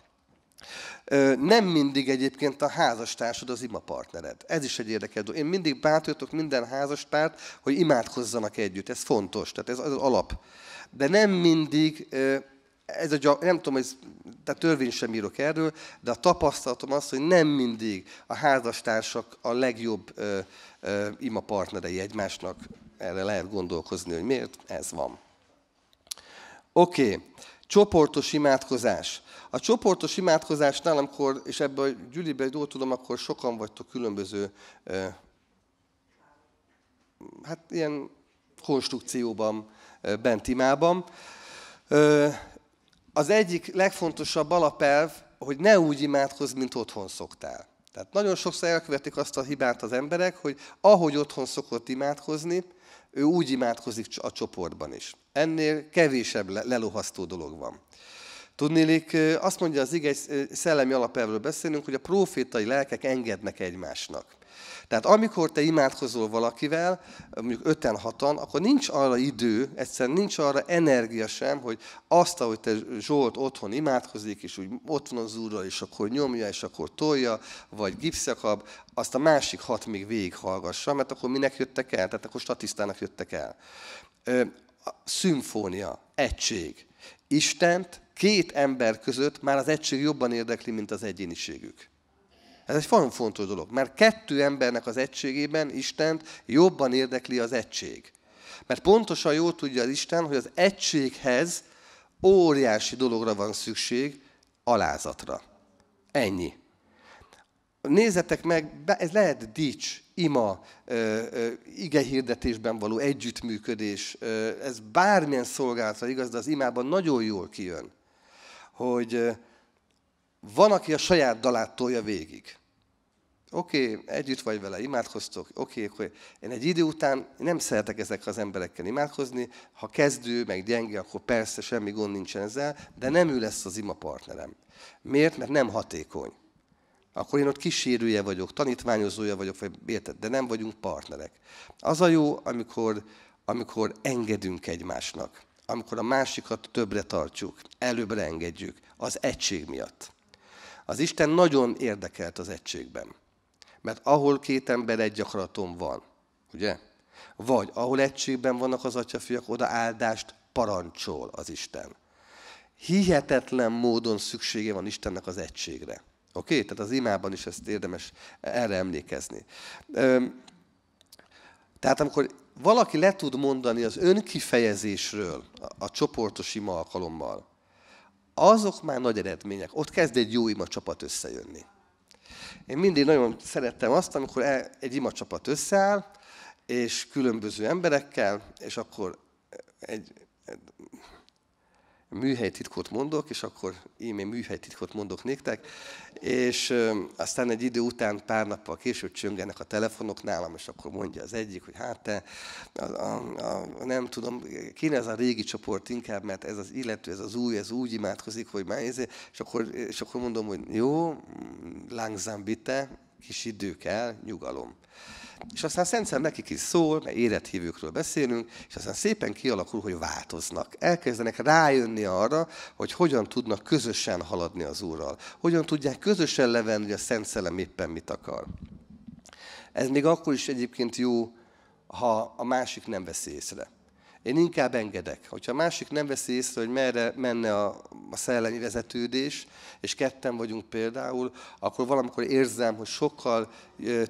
Nem mindig egyébként a házastársod az imapartnered. Ez is egy érdekes dolog. Én mindig bátorítok minden házastárt, hogy imádkozzanak együtt. Ez fontos, tehát ez az alap. De nem mindig ez a gyak, nem tudom, ez, de törvény sem írok erről, de a tapasztalatom az, hogy nem mindig a házastársak a legjobb ö, ö, ima partnerei egymásnak. Erre lehet gondolkozni, hogy miért ez van. Oké, okay. csoportos imádkozás. A csoportos imádkozásnál, amikor, és ebből Gyülibe jól tudom, akkor sokan vagytok különböző, ö, hát ilyen konstrukcióban, bent imában az egyik legfontosabb alapelv, hogy ne úgy imádkozz, mint otthon szoktál. Tehát nagyon sokszor elkövetik azt a hibát az emberek, hogy ahogy otthon szokott imádkozni, ő úgy imádkozik a csoportban is. Ennél kevésebb lelohasztó dolog van. Tudnélik, azt mondja az igény szellemi alapelvről beszélünk, hogy a profétai lelkek engednek egymásnak. Tehát amikor te imádkozol valakivel, mondjuk öten, hatan, akkor nincs arra idő, egyszerűen nincs arra energia sem, hogy azt, ahogy te Zsolt otthon imádkozik, és úgy ott van az úrral, és akkor nyomja, és akkor tolja, vagy gipszakab, azt a másik hat még végighallgassa, mert akkor minek jöttek el? Tehát akkor statisztának jöttek el. Szimfónia, egység. Istent két ember között már az egység jobban érdekli, mint az egyéniségük. Ez egy nagyon fontos dolog, mert kettő embernek az egységében Istent jobban érdekli az egység. Mert pontosan jól tudja az Isten, hogy az egységhez óriási dologra van szükség, alázatra. Ennyi. Nézzetek meg, ez lehet dics, ima, igehirdetésben való együttműködés, ez bármilyen szolgálatra igaz, de az imában nagyon jól kijön, hogy van, aki a saját dalát tolja végig. Oké, okay, együtt vagy vele, imádkoztok, oké, okay, okay. én egy idő után nem szeretek ezekkel az emberekkel imádkozni, ha kezdő, meg gyenge, akkor persze semmi gond nincsen ezzel, de nem ő lesz az ima partnerem. Miért? Mert nem hatékony. Akkor én ott kísérője vagyok, tanítványozója vagyok, vagy érted, de nem vagyunk partnerek. Az a jó, amikor, amikor engedünk egymásnak, amikor a másikat többre tartjuk, előbbre engedjük, az egység miatt. Az Isten nagyon érdekelt az egységben. Mert ahol két ember egy akaraton van, ugye? Vagy ahol egységben vannak az atyafiak, oda áldást parancsol az Isten. Hihetetlen módon szüksége van Istennek az egységre. Oké? Okay? Tehát az imában is ezt érdemes erre emlékezni. Tehát amikor valaki le tud mondani az önkifejezésről a, a csoportos ima alkalommal, azok már nagy eredmények. Ott kezd egy jó ima csapat összejönni. Én mindig nagyon szerettem azt, amikor e, egy ima csapat összeáll, és különböző emberekkel, és akkor egy, műhelytitkot mondok, és akkor e műhely műhelytitkot mondok néktek, és aztán egy idő után pár nappal később csöngenek a telefonok nálam, és akkor mondja az egyik, hogy hát te, a, a, a, nem tudom, kéne ez a régi csoport inkább, mert ez az illető, ez az új, ez úgy imádkozik, hogy már ezért, és akkor, és akkor mondom, hogy jó, mm, langsam bitte, kis idő kell, nyugalom. És aztán Szentszer nekik is szól, mert élethívőkről beszélünk, és aztán szépen kialakul, hogy változnak. Elkezdenek rájönni arra, hogy hogyan tudnak közösen haladni az Úrral. Hogyan tudják közösen levenni, hogy a Szent Szellem éppen mit akar. Ez még akkor is egyébként jó, ha a másik nem veszi észre. Én inkább engedek. Hogyha a másik nem veszi észre, hogy merre menne a, a szellemi vezetődés, és ketten vagyunk például, akkor valamikor érzem, hogy sokkal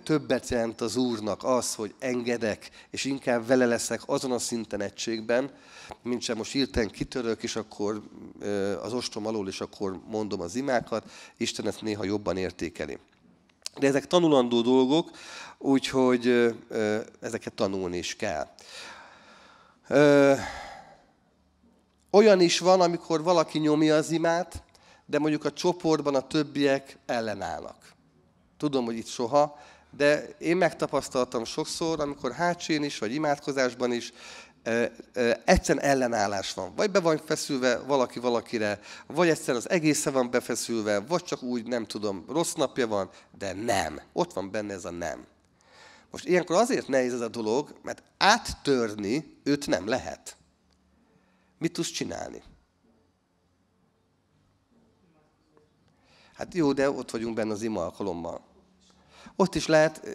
többet jelent az Úrnak az, hogy engedek, és inkább vele leszek azon a szinten egységben, mint sem most írten kitörök, és akkor az ostrom alól, és akkor mondom az imákat. Isten ezt néha jobban értékeli. De ezek tanulandó dolgok, úgyhogy ezeket tanulni is kell. Ö, olyan is van, amikor valaki nyomja az imát, de mondjuk a csoportban a többiek ellenállnak. Tudom, hogy itt soha, de én megtapasztaltam sokszor, amikor hátsén is, vagy imádkozásban is, egyszerűen ellenállás van. Vagy be van feszülve valaki valakire, vagy egyszer az egészen van befeszülve, vagy csak úgy, nem tudom, rossz napja van, de nem. Ott van benne ez a nem. Most ilyenkor azért nehéz ez a dolog, mert áttörni őt nem lehet. Mit tudsz csinálni? Hát jó, de ott vagyunk benne az ima alkalommal. Ott is lehet,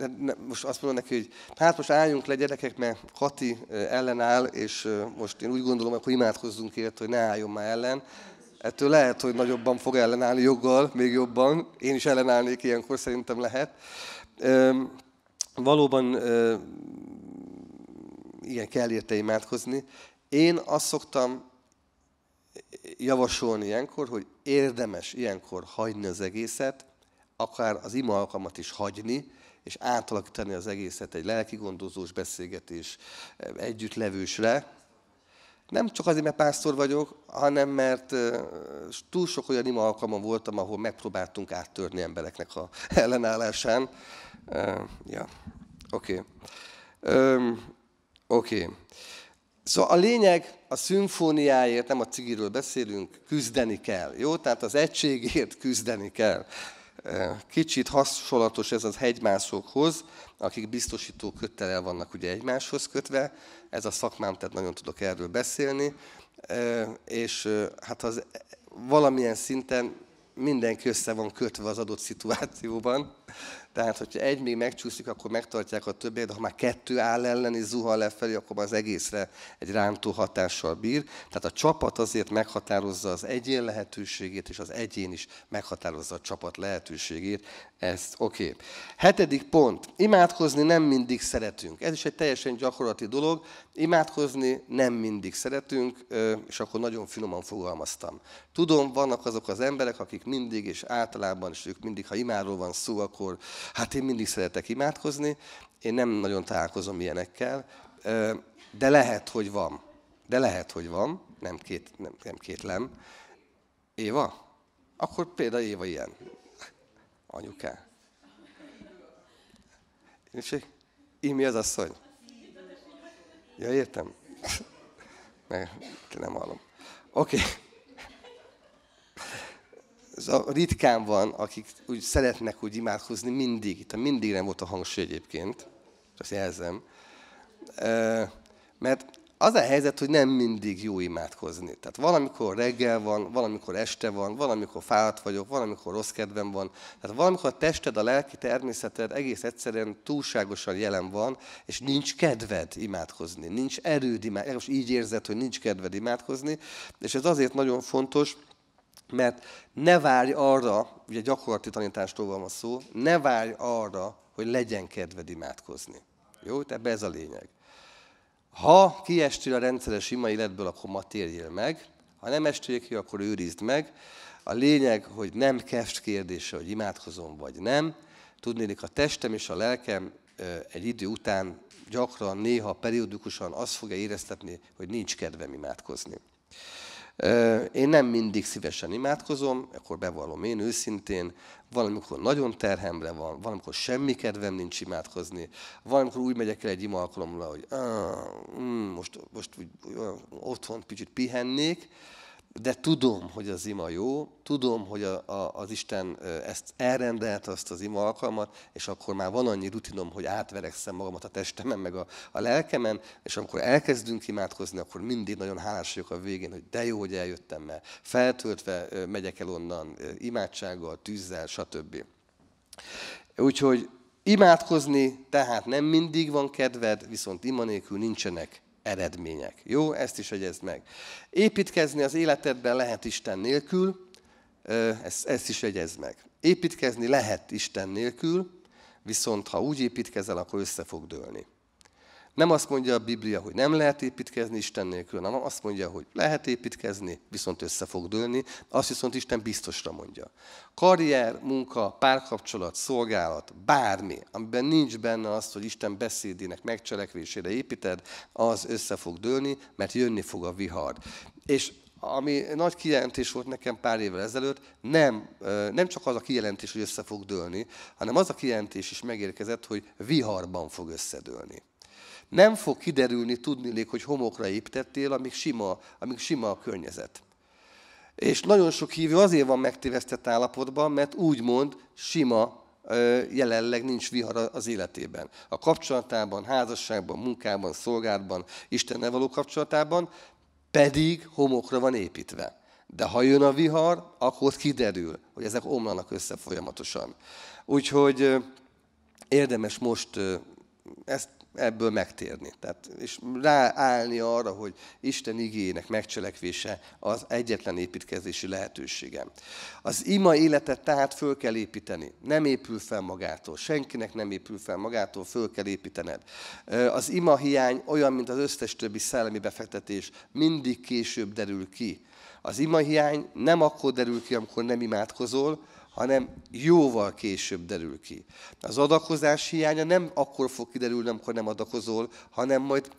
hát most azt mondom neki, hogy hát most álljunk le gyerekek, mert Kati ellenáll, és most én úgy gondolom, hogy imádkozzunk érte, hogy ne álljon már ellen. Ettől lehet, hogy nagyobban fog ellenállni joggal, még jobban. Én is ellenállnék ilyenkor, szerintem lehet valóban igen, kell érte imádkozni. Én azt szoktam javasolni ilyenkor, hogy érdemes ilyenkor hagyni az egészet, akár az ima alkalmat is hagyni, és átalakítani az egészet egy lelkigondozós beszélgetés együttlevősre, nem csak azért, mert pásztor vagyok, hanem mert túl sok olyan ima alkalmam voltam, ahol megpróbáltunk áttörni embereknek a ellenállásán. Uh, ja, oké. Okay. Um, oké. Okay. Szóval a lényeg, a szimfóniáért, nem a cigiről beszélünk, küzdeni kell. Jó? Tehát az egységért küzdeni kell. Kicsit hasonlatos ez az hegymászókhoz, akik biztosító köttelel vannak ugye egymáshoz kötve, ez a szakmám, tehát nagyon tudok erről beszélni, és hát az valamilyen szinten mindenki össze van kötve az adott szituációban, tehát, hogyha egy még megcsúszik, akkor megtartják a többiek, de ha már kettő áll ellen és zuhan lefelé, akkor az egészre egy rántó hatással bír. Tehát a csapat azért meghatározza az egyén lehetőségét, és az egyén is meghatározza a csapat lehetőségét. Ez oké. Okay. Hetedik pont. Imádkozni nem mindig szeretünk. Ez is egy teljesen gyakorlati dolog. Imádkozni nem mindig szeretünk, és akkor nagyon finoman fogalmaztam. Tudom, vannak azok az emberek, akik mindig és általában, és ők mindig, ha imáról van szó, akkor Hát én mindig szeretek imádkozni, én nem nagyon találkozom ilyenekkel, de lehet, hogy van. De lehet, hogy van, nem, két, nem, nem kétlem. Éva? Akkor például Éva ilyen. Anyuká. És mi az asszony? Ja, értem. Mert nem hallom. Oké. Okay ritkán van, akik úgy szeretnek úgy imádkozni mindig. Itt a mindig nem volt a hangsúly egyébként, azt jelzem. Mert az a helyzet, hogy nem mindig jó imádkozni. Tehát valamikor reggel van, valamikor este van, valamikor fáradt vagyok, valamikor rossz kedvem van. Tehát valamikor a tested, a lelki természeted egész egyszerűen túlságosan jelen van, és nincs kedved imádkozni, nincs erőd imádkozni. Most így érzed, hogy nincs kedved imádkozni, és ez azért nagyon fontos, mert ne várj arra, ugye gyakorlati tanítástól van szó, ne várj arra, hogy legyen kedved imádkozni. Jó? Tehát ez a lényeg. Ha kiestél a rendszeres ima életből, akkor ma térjél meg. Ha nem estél ki, akkor őrizd meg. A lényeg, hogy nem keft kérdése, hogy imádkozom vagy nem. Tudnélik, a testem és a lelkem egy idő után gyakran, néha periódikusan azt fogja éreztetni, hogy nincs kedvem imádkozni. Én nem mindig szívesen imádkozom, akkor bevallom én őszintén, valamikor nagyon terhemre van, valamikor semmi kedvem nincs imádkozni, valamikor úgy megyek el egy ima alkalomra, hogy mm, most, most úgy, otthon kicsit pihennék, de tudom, hogy az ima jó, tudom, hogy a, a, az Isten ezt elrendelt, azt az ima alkalmat, és akkor már van annyi rutinom, hogy átverekszem magamat a testemen, meg a, a lelkemen, és amikor elkezdünk imádkozni, akkor mindig nagyon hálás vagyok a végén, hogy de jó, hogy eljöttem, mert feltöltve megyek el onnan imádsággal, tűzzel, stb. Úgyhogy imádkozni, tehát nem mindig van kedved, viszont ima nélkül nincsenek eredmények. Jó, ezt is egyezd meg. Építkezni az életedben lehet Isten nélkül, ezt, ezt is egyezd meg. Építkezni lehet Isten nélkül, viszont ha úgy építkezel, akkor össze fog dőlni. Nem azt mondja a Biblia, hogy nem lehet építkezni Isten nélkül, hanem azt mondja, hogy lehet építkezni, viszont össze fog dőlni, azt viszont Isten biztosra mondja. Karrier, munka, párkapcsolat, szolgálat, bármi, amiben nincs benne az, hogy Isten beszédének megcselekvésére építed, az össze fog dőlni, mert jönni fog a vihar. És ami nagy kijelentés volt nekem pár évvel ezelőtt, nem, nem csak az a kijelentés, hogy össze fog dőlni, hanem az a kijelentés is megérkezett, hogy viharban fog összedőlni nem fog kiderülni tudnilék, hogy homokra építettél, amíg sima, amíg sima a környezet. És nagyon sok hívő azért van megtévesztett állapotban, mert úgymond sima jelenleg nincs vihar az életében. A kapcsolatában, házasságban, munkában, szolgálatban, Istennel való kapcsolatában, pedig homokra van építve. De ha jön a vihar, akkor kiderül, hogy ezek omlanak össze folyamatosan. Úgyhogy érdemes most ezt ebből megtérni. Tehát, és ráállni arra, hogy Isten igényének megcselekvése az egyetlen építkezési lehetőségem. Az ima életet tehát föl kell építeni. Nem épül fel magától. Senkinek nem épül fel magától, föl kell építened. Az ima hiány olyan, mint az összes többi szellemi befektetés. Mindig később derül ki. Az ima hiány nem akkor derül ki, amikor nem imádkozol, hanem jóval később derül ki. Az adakozás hiánya nem akkor fog kiderülni, amikor nem adakozol, hanem majd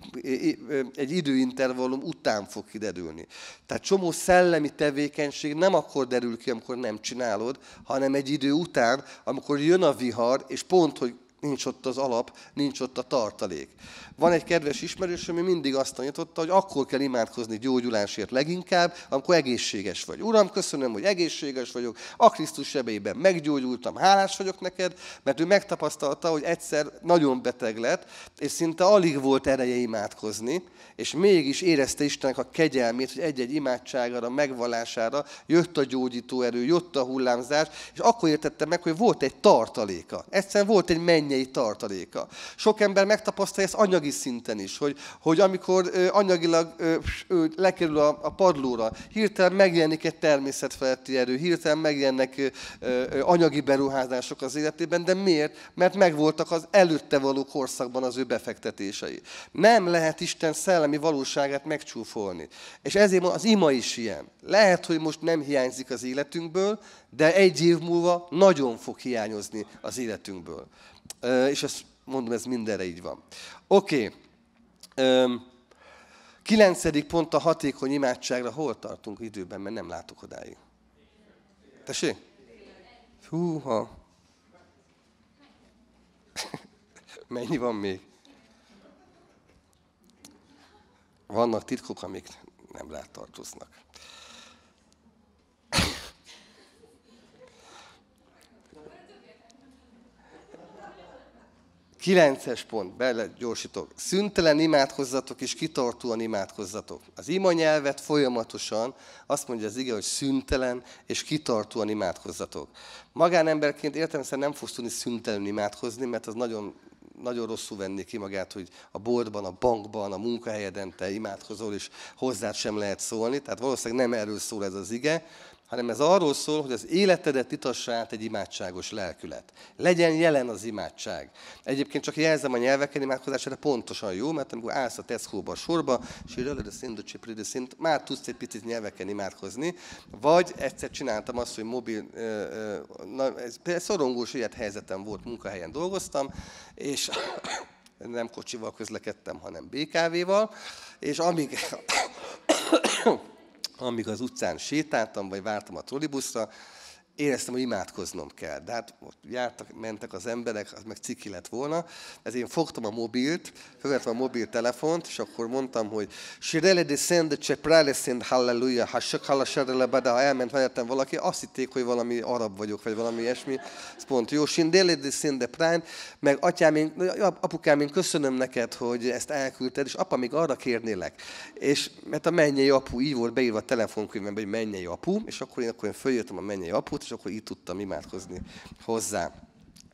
egy időintervallum után fog kiderülni. Tehát csomó szellemi tevékenység nem akkor derül ki, amikor nem csinálod, hanem egy idő után, amikor jön a vihar, és pont, hogy Nincs ott az alap, nincs ott a tartalék. Van egy kedves ismerős, ami mindig azt tanította, hogy akkor kell imádkozni gyógyulásért leginkább, amikor egészséges vagy. Uram, köszönöm, hogy egészséges vagyok, a Krisztus sebeiben meggyógyultam, hálás vagyok neked, mert ő megtapasztalta, hogy egyszer nagyon beteg lett, és szinte alig volt ereje imádkozni, és mégis érezte Istennek a kegyelmét, hogy egy-egy imádságára, megvallására jött a gyógyító erő, jött a hullámzás, és akkor értette meg, hogy volt egy tartaléka. Egyszerűen volt egy mennyi mennyei tartaléka. Sok ember megtapasztalja ezt anyagi szinten is, hogy, hogy amikor anyagilag lekerül a, a padlóra, hirtelen megjelenik egy természetfeletti erő, hirtelen megjelennek anyagi beruházások az életében, de miért? Mert megvoltak az előtte való korszakban az ő befektetései. Nem lehet Isten szellemi valóságát megcsúfolni. És ezért az ima is ilyen. Lehet, hogy most nem hiányzik az életünkből, de egy év múlva nagyon fog hiányozni az életünkből és ezt mondom, ez mindenre így van. Oké. Okay. Kilencedik pont a hatékony imádságra. Hol tartunk időben, mert nem látok odáig. Tessék? Húha. Mennyi van még? Vannak titkok, amik nem rátartoznak. Kilences pont, belegyorsítok. Szüntelen imádkozzatok és kitartóan imádkozzatok. Az ima nyelvet folyamatosan azt mondja az ige, hogy szüntelen és kitartóan imádkozzatok. Magánemberként értelemszerűen nem fogsz tudni szüntelen imádkozni, mert az nagyon nagyon rosszul venni ki magát, hogy a boltban, a bankban, a munkahelyeden te imádkozol, és hozzád sem lehet szólni. Tehát valószínűleg nem erről szól ez az ige, hanem ez arról szól, hogy az életedet itassa át egy imádságos lelkület. Legyen jelen az imádság. Egyébként csak jelzem a nyelveken imádkozására pontosan jó, mert amikor állsz a Tesco-ba a sorba, és így szint, már tudsz egy picit nyelveken imádkozni, vagy egyszer csináltam azt, hogy mobil, na, ez szorongós ilyet helyzetem volt, munkahelyen dolgoztam, és nem kocsival közlekedtem, hanem BKV-val, és amíg amíg az utcán sétáltam, vagy vártam a trollibuszra, éreztem, hogy imádkoznom kell. De hát ott jártak, mentek az emberek, az meg ciki lett volna. Ezért én fogtam a mobilt, fölvettem a mobiltelefont, és akkor mondtam, hogy Sirele de Szent, Cseprele Szent, Halleluja, ha sok hallasadele bada, ha elment mellettem valaki, azt hitték, hogy valami arab vagyok, vagy valami ilyesmi. Ez pont jó. Sirele de Szent, de meg atyám, én, apukám, én köszönöm neked, hogy ezt elküldted, és apa, még arra kérnélek. És mert a mennyei apu így volt beírva a telefonkönyvben, hogy mennyei apu, és akkor én, akkor én följöttem a mennyei aput, sokkal így tudtam imádkozni hozzá.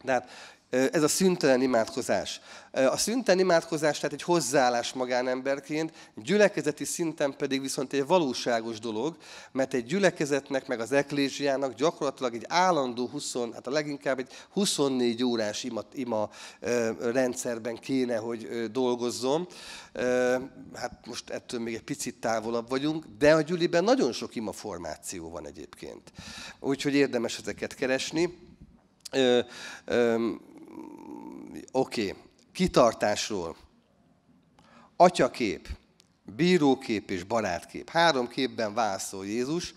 Tehát ez a szüntelen imádkozás. A szüntelen imádkozás tehát egy hozzáállás magánemberként, gyülekezeti szinten pedig viszont egy valóságos dolog, mert egy gyülekezetnek, meg az eklésiának gyakorlatilag egy állandó, 20, hát a leginkább egy 24 órás ima, ima rendszerben kéne, hogy dolgozzon. Hát most ettől még egy picit távolabb vagyunk, de a gyüliben nagyon sok ima formáció van egyébként. Úgyhogy érdemes ezeket keresni oké, okay. kitartásról. Atyakép, bírókép és barátkép. Három képben válaszol Jézus.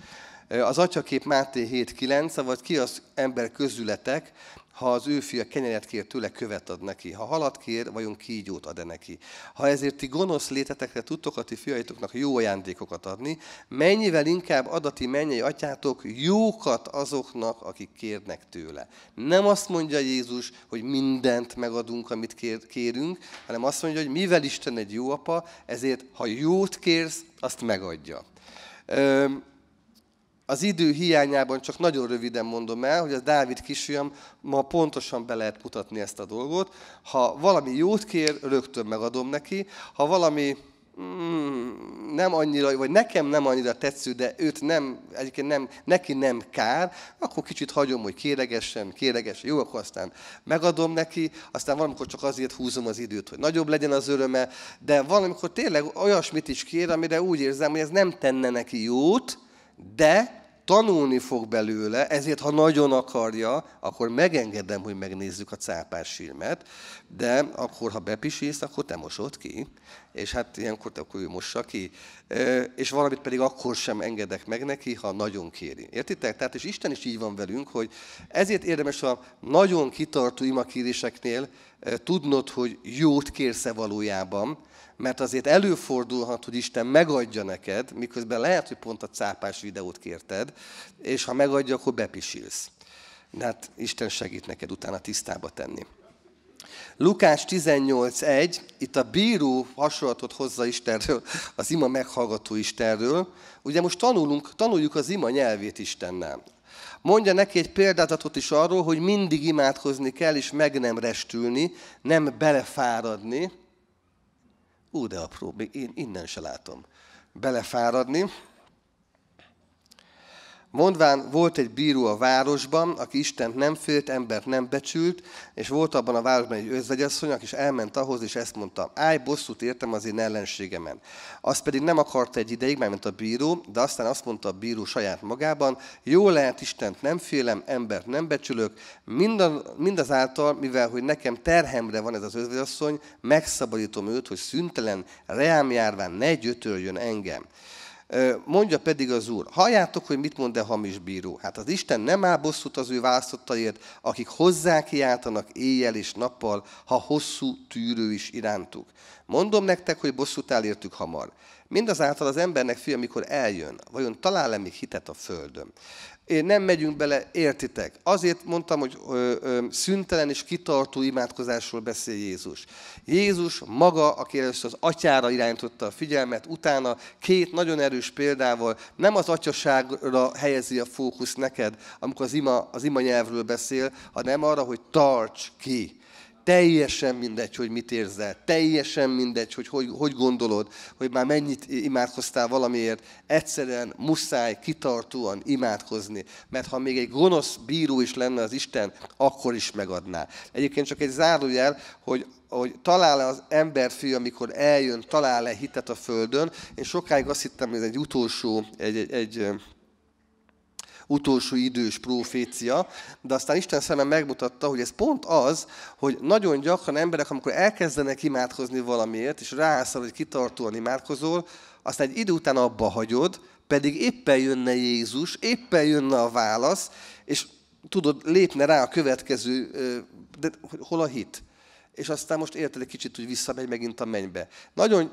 Az atyakép Máté 7.9, vagy ki az ember közületek, ha az ő fia kenyeret kér tőle, követ ad neki. Ha halat kér, vajon kígyót ad-e neki. Ha ezért ti gonosz létetekre tudtok a ti fiaitoknak jó ajándékokat adni, mennyivel inkább adati mennyei atyátok jókat azoknak, akik kérnek tőle. Nem azt mondja Jézus, hogy mindent megadunk, amit kér, kérünk, hanem azt mondja, hogy mivel Isten egy jó apa, ezért ha jót kérsz, azt megadja. Az idő hiányában csak nagyon röviden mondom el, hogy a Dávid kisfiam ma pontosan be lehet mutatni ezt a dolgot. Ha valami jót kér, rögtön megadom neki. Ha valami mm, nem annyira, vagy nekem nem annyira tetsző, de őt nem, egyébként nem, neki nem kár, akkor kicsit hagyom, hogy kéregessen, kéregessen, jó, akkor aztán megadom neki, aztán valamikor csak azért húzom az időt, hogy nagyobb legyen az öröme, de valamikor tényleg olyasmit is kér, amire úgy érzem, hogy ez nem tenne neki jót, de tanulni fog belőle, ezért ha nagyon akarja, akkor megengedem, hogy megnézzük a cápás filmet, de akkor, ha bepisész, akkor te mosod ki, és hát ilyenkor te akkor ő mossa ki, és valamit pedig akkor sem engedek meg neki, ha nagyon kéri. Értitek? Tehát és Isten is így van velünk, hogy ezért érdemes a nagyon kitartó imakéréseknél tudnod, hogy jót kérsz valójában, mert azért előfordulhat, hogy Isten megadja neked, miközben lehet, hogy pont a cápás videót kérted, és ha megadja, akkor bepisilsz. De hát Isten segít neked utána tisztába tenni. Lukás 18.1, itt a bíró hasonlatot hozza Istenről, az ima meghallgató Istenről. Ugye most tanulunk, tanuljuk az ima nyelvét Istennel. Mondja neki egy példázatot is arról, hogy mindig imádkozni kell, és meg nem restülni, nem belefáradni, Ú, de apró, még én innen se látom. Belefáradni, Mondván volt egy bíró a városban, aki Istent nem félt, embert nem becsült, és volt abban a városban egy özvegyasszony, aki is elment ahhoz, és ezt mondta, állj, bosszút értem az én ellenségemen. Azt pedig nem akart egy ideig, mert a bíró, de aztán azt mondta a bíró saját magában, jó lehet Istent nem félem, embert nem becsülök, mindazáltal, mivel hogy nekem terhemre van ez az özvegyasszony, megszabadítom őt, hogy szüntelen, reámjárván ne gyötörjön engem. Mondja pedig az Úr, halljátok, hogy mit mond a e hamis bíró. Hát az Isten nem áll bosszút az ő választottaért, akik hozzá kiáltanak éjjel és nappal, ha hosszú tűrő is irántuk. Mondom nektek, hogy bosszút elértük hamar. Mindazáltal az embernek fia, amikor eljön, vajon talál-e még hitet a földön? Én nem megyünk bele, értitek. Azért mondtam, hogy ö, ö, szüntelen és kitartó imádkozásról beszél Jézus. Jézus maga, aki először az atyára irányította a figyelmet, utána két nagyon erős példával nem az atyaságra helyezi a fókusz neked, amikor az ima, az ima nyelvről beszél, hanem arra, hogy tarts ki Teljesen mindegy, hogy mit érzel, teljesen mindegy, hogy, hogy hogy gondolod, hogy már mennyit imádkoztál valamiért, egyszerűen muszáj kitartóan imádkozni, mert ha még egy gonosz bíró is lenne az Isten, akkor is megadná. Egyébként csak egy zárójel, hogy hogy talál-e az emberfű, amikor eljön, talál-e hitet a földön. Én sokáig azt hittem, hogy ez egy utolsó, egy, egy, egy utolsó idős profécia, de aztán Isten szeme megmutatta, hogy ez pont az, hogy nagyon gyakran emberek, amikor elkezdenek imádkozni valamiért, és ráászol, hogy kitartóan imádkozol, aztán egy idő után abba hagyod, pedig éppen jönne Jézus, éppen jönne a válasz, és tudod, lépne rá a következő, de hol a hit? És aztán most érted egy kicsit, hogy visszamegy megint a mennybe. Nagyon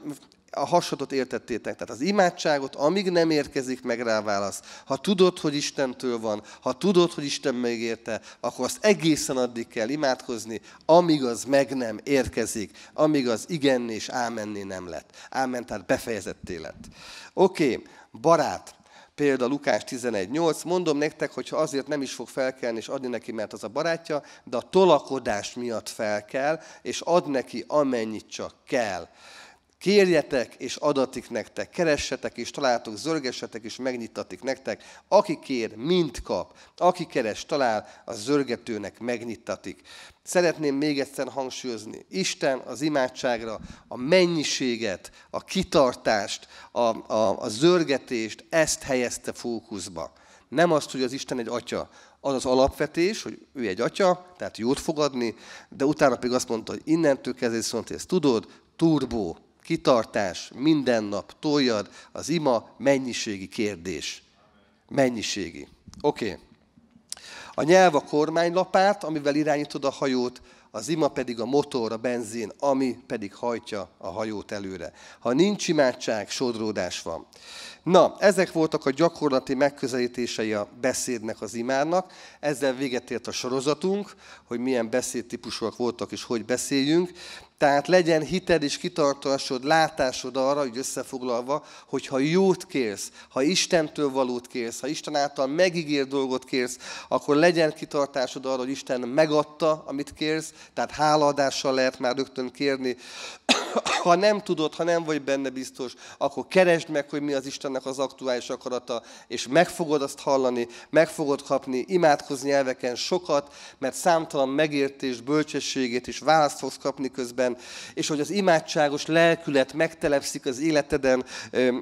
a hasadot értettétek. Tehát az imádságot, amíg nem érkezik meg rá válasz, ha tudod, hogy Istentől van, ha tudod, hogy Isten megérte, akkor azt egészen addig kell imádkozni, amíg az meg nem érkezik, amíg az igen és ámenni nem lett. Ámen, tehát befejezetté lett. Oké, okay, barát, Példa Lukás 11.8. Mondom nektek, hogy azért nem is fog felkelni és adni neki, mert az a barátja, de a tolakodás miatt felkel, és ad neki amennyit csak kell. Kérjetek, és adatik nektek, keressetek, és találtok, zörgessetek, és megnyitatik nektek. Aki kér, mind kap. Aki keres, talál, a zörgetőnek megnyitatik. Szeretném még egyszer hangsúlyozni, Isten az imádságra a mennyiséget, a kitartást, a, a, a zörgetést, ezt helyezte fókuszba. Nem azt, hogy az Isten egy atya, az az alapvetés, hogy ő egy atya, tehát jót fogadni, de utána pedig azt mondta, hogy innentől kezdve viszont, hogy ezt tudod, turbó, kitartás, minden nap, toljad, az ima mennyiségi kérdés. Mennyiségi. Oké. Okay. A nyelv a kormánylapát, amivel irányítod a hajót, az ima pedig a motor, a benzin, ami pedig hajtja a hajót előre. Ha nincs imádság, sodródás van. Na, ezek voltak a gyakorlati megközelítései a beszédnek, az imának. Ezzel véget ért a sorozatunk, hogy milyen beszédtípusok voltak és hogy beszéljünk. Tehát legyen hited és kitartásod, látásod arra, hogy összefoglalva, hogy ha jót kérsz, ha Istentől valót kérsz, ha Isten által megígér dolgot kérsz, akkor legyen kitartásod arra, hogy Isten megadta, amit kérsz, tehát hálaadással lehet már rögtön kérni. ha nem tudod, ha nem vagy benne biztos, akkor keresd meg, hogy mi az Istennek az aktuális akarata, és meg fogod azt hallani, meg fogod kapni, imádkozni nyelveken sokat, mert számtalan megértés, bölcsességét és választ fogsz kapni közben, életedben, és hogy az imádságos lelkület megtelepszik az életeden,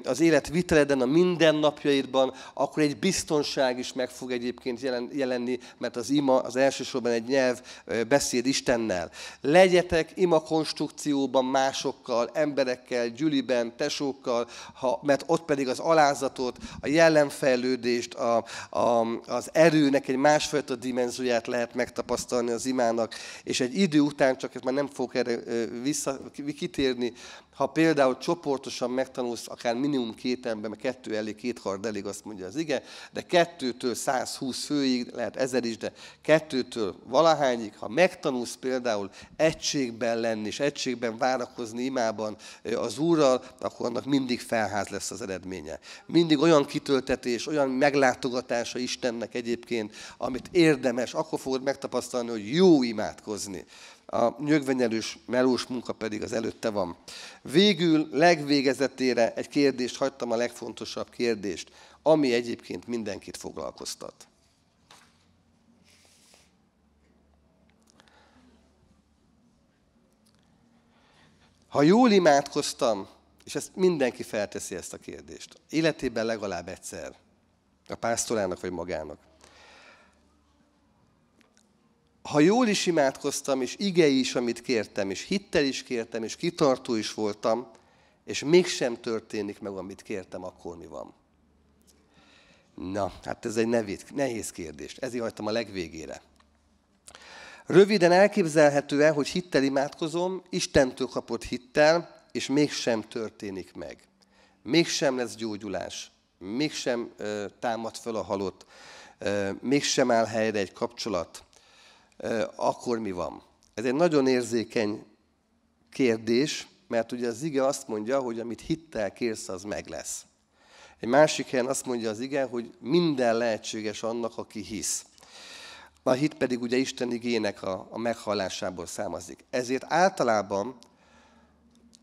az élet viteleden, a mindennapjaidban, akkor egy biztonság is meg fog egyébként jelen, jelenni, mert az ima az elsősorban egy nyelv beszéd Istennel. Legyetek ima konstrukcióban másokkal, emberekkel, gyüliben, tesókkal, ha, mert ott pedig az alázatot, a jellemfejlődést, a, a, az erőnek egy másfajta dimenzióját lehet megtapasztalni az imának, és egy idő után, csak ezt már nem fogok erre vissza, kitérni, ha például csoportosan megtanulsz akár minimum két ember, mert kettő elég, kéthard elég, azt mondja az igen, de kettőtől 120 főig, lehet ezer is, de kettőtől valahányig, ha megtanulsz például egységben lenni, és egységben várakozni imában az Úrral, akkor annak mindig felház lesz az eredménye. Mindig olyan kitöltetés, olyan meglátogatása Istennek egyébként, amit érdemes, akkor fogod megtapasztalni, hogy jó imádkozni a nyögvenyelős, melós munka pedig az előtte van. Végül legvégezetére egy kérdést hagytam, a legfontosabb kérdést, ami egyébként mindenkit foglalkoztat. Ha jól imádkoztam, és ezt mindenki felteszi ezt a kérdést, életében legalább egyszer, a pásztorának vagy magának, ha jól is imádkoztam, és igei is, amit kértem, és hittel is kértem, és kitartó is voltam, és mégsem történik meg, amit kértem, akkor mi van? Na, hát ez egy nevét, nehéz kérdés. Ezért hagytam a legvégére. Röviden elképzelhető-e, hogy hittel imádkozom, Istentől kapott hittel, és mégsem történik meg. Mégsem lesz gyógyulás, mégsem ö, támad fel a halott, ö, mégsem áll helyre egy kapcsolat, akkor mi van? Ez egy nagyon érzékeny kérdés, mert ugye az ige azt mondja, hogy amit hittel kérsz, az meg lesz. Egy másik helyen azt mondja az ige, hogy minden lehetséges annak, aki hisz. A hit pedig ugye Isten igének a, a meghallásából származik. Ezért általában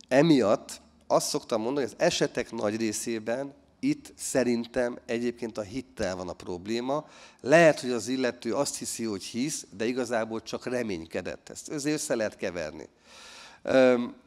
emiatt azt szoktam mondani, hogy az esetek nagy részében itt szerintem egyébként a hittel van a probléma. Lehet, hogy az illető azt hiszi, hogy hisz, de igazából csak reménykedett. Ezt Ezért össze lehet keverni.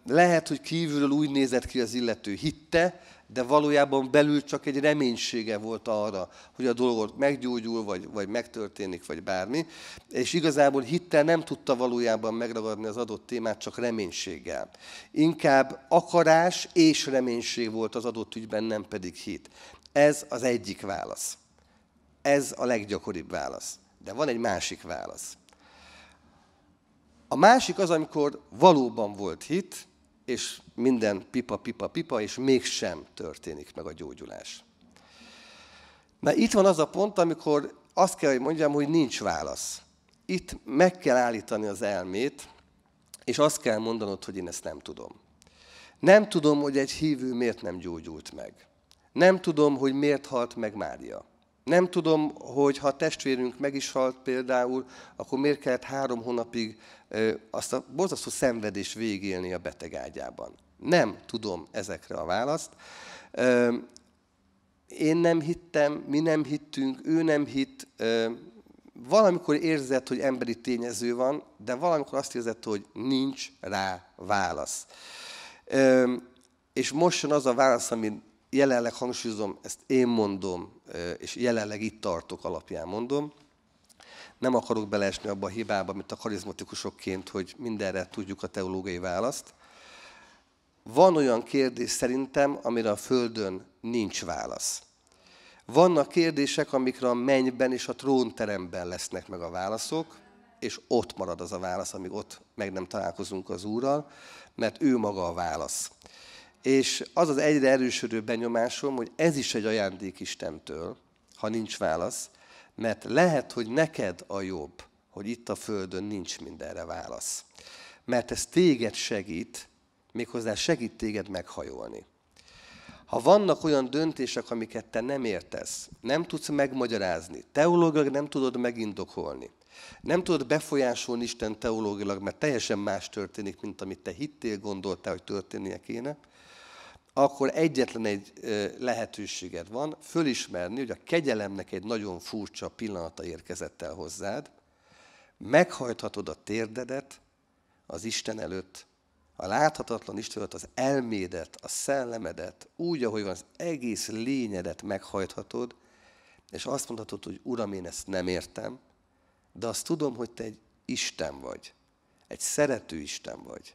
Lehet, hogy kívülről úgy nézett ki az illető hitte, de valójában belül csak egy reménysége volt arra, hogy a dolgot meggyógyul, vagy, vagy megtörténik, vagy bármi. És igazából hittel nem tudta valójában megragadni az adott témát, csak reménységgel. Inkább akarás és reménység volt az adott ügyben, nem pedig hit. Ez az egyik válasz. Ez a leggyakoribb válasz. De van egy másik válasz. A másik az, amikor valóban volt hit, és minden pipa, pipa, pipa, és mégsem történik meg a gyógyulás. Na itt van az a pont, amikor azt kell, hogy mondjam, hogy nincs válasz. Itt meg kell állítani az elmét, és azt kell mondanod, hogy én ezt nem tudom. Nem tudom, hogy egy hívő miért nem gyógyult meg. Nem tudom, hogy miért halt meg Mária. Nem tudom, hogy ha a testvérünk meg is halt például, akkor miért kellett három hónapig azt a borzasztó szenvedés végélni a beteg ágyában. Nem tudom ezekre a választ. Én nem hittem, mi nem hittünk, ő nem hitt. Valamikor érzett, hogy emberi tényező van, de valamikor azt érzett, hogy nincs rá válasz. És most jön az a válasz, amit jelenleg hangsúlyozom, ezt én mondom, és jelenleg itt tartok alapján mondom, nem akarok beleesni abba a hibába, mint a karizmatikusokként, hogy mindenre tudjuk a teológiai választ. Van olyan kérdés szerintem, amire a Földön nincs válasz. Vannak kérdések, amikre a mennyben és a trónteremben lesznek meg a válaszok, és ott marad az a válasz, amíg ott meg nem találkozunk az Úrral, mert ő maga a válasz. És az az egyre erősödő benyomásom, hogy ez is egy ajándék Istentől, ha nincs válasz, mert lehet, hogy neked a jobb, hogy itt a Földön nincs mindenre válasz. Mert ez téged segít, méghozzá segít téged meghajolni. Ha vannak olyan döntések, amiket te nem értesz, nem tudsz megmagyarázni, teológilag nem tudod megindokolni, nem tudod befolyásolni Isten teológilag, mert teljesen más történik, mint amit te hittél, gondoltál, hogy történnie kéne, akkor egyetlen egy lehetőséged van, fölismerni, hogy a kegyelemnek egy nagyon furcsa pillanata érkezett el hozzád, meghajthatod a térdedet az Isten előtt, a láthatatlan Istenet az elmédet, a szellemedet, úgy, ahogy van, az egész lényedet meghajthatod, és azt mondhatod, hogy Uram, én ezt nem értem, de azt tudom, hogy te egy Isten vagy, egy szerető Isten vagy,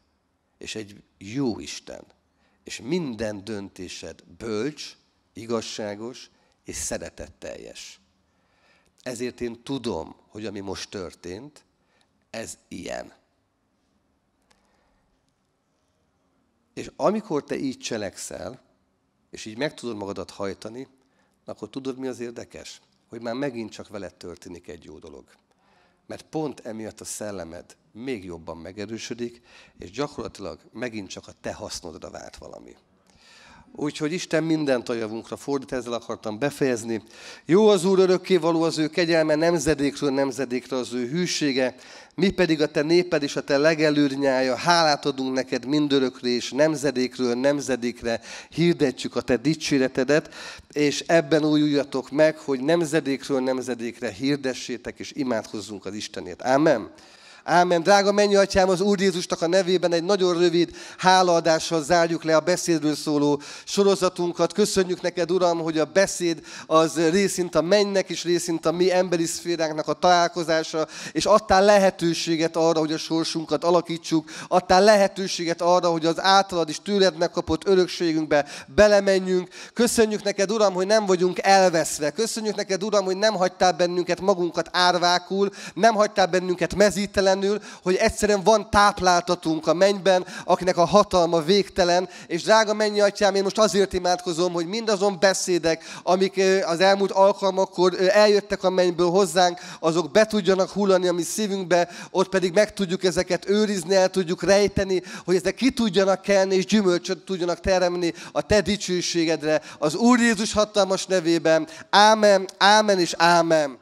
és egy jó Isten, és minden döntésed bölcs, igazságos és szeretetteljes. Ezért én tudom, hogy ami most történt, ez ilyen. És amikor te így cselekszel, és így meg tudod magadat hajtani, akkor tudod, mi az érdekes? Hogy már megint csak veled történik egy jó dolog. Mert pont emiatt a szellemed még jobban megerősödik, és gyakorlatilag megint csak a te hasznodra vált valami. Úgyhogy Isten mindent a javunkra fordít, ezzel akartam befejezni. Jó az Úr örökké való az ő kegyelme, nemzedékről nemzedékre az ő hűsége, mi pedig a te néped és a te legelőrnyája, hálát adunk neked mindörökre, és nemzedékről nemzedékre hirdetjük a te dicséretedet, és ebben újuljatok meg, hogy nemzedékről nemzedékre hirdessétek, és imádkozzunk az Istenért. Amen. Ámen. Drága atyám, az Úr Jézusnak a nevében egy nagyon rövid hálaadással zárjuk le a beszédről szóló sorozatunkat. Köszönjük neked, Uram, hogy a beszéd az részint a mennynek és részint a mi emberi szféránknak a találkozása, és adtál lehetőséget arra, hogy a sorsunkat alakítsuk, adtál lehetőséget arra, hogy az általad is tőled megkapott örökségünkbe belemenjünk. Köszönjük neked, Uram, hogy nem vagyunk elveszve. Köszönjük neked, Uram, hogy nem hagytál bennünket magunkat árvákul, nem hagytál bennünket mezítelen, ellenül, hogy egyszerűen van tápláltatunk a mennyben, akinek a hatalma végtelen, és drága mennyi atyám, én most azért imádkozom, hogy mindazon beszédek, amik az elmúlt alkalmakkor eljöttek a mennyből hozzánk, azok be tudjanak hullani a mi szívünkbe, ott pedig meg tudjuk ezeket őrizni, el tudjuk rejteni, hogy ezek ki tudjanak kelni, és gyümölcsöt tudjanak teremni a te dicsőségedre, az Úr Jézus hatalmas nevében. Ámen, ámen és ámen.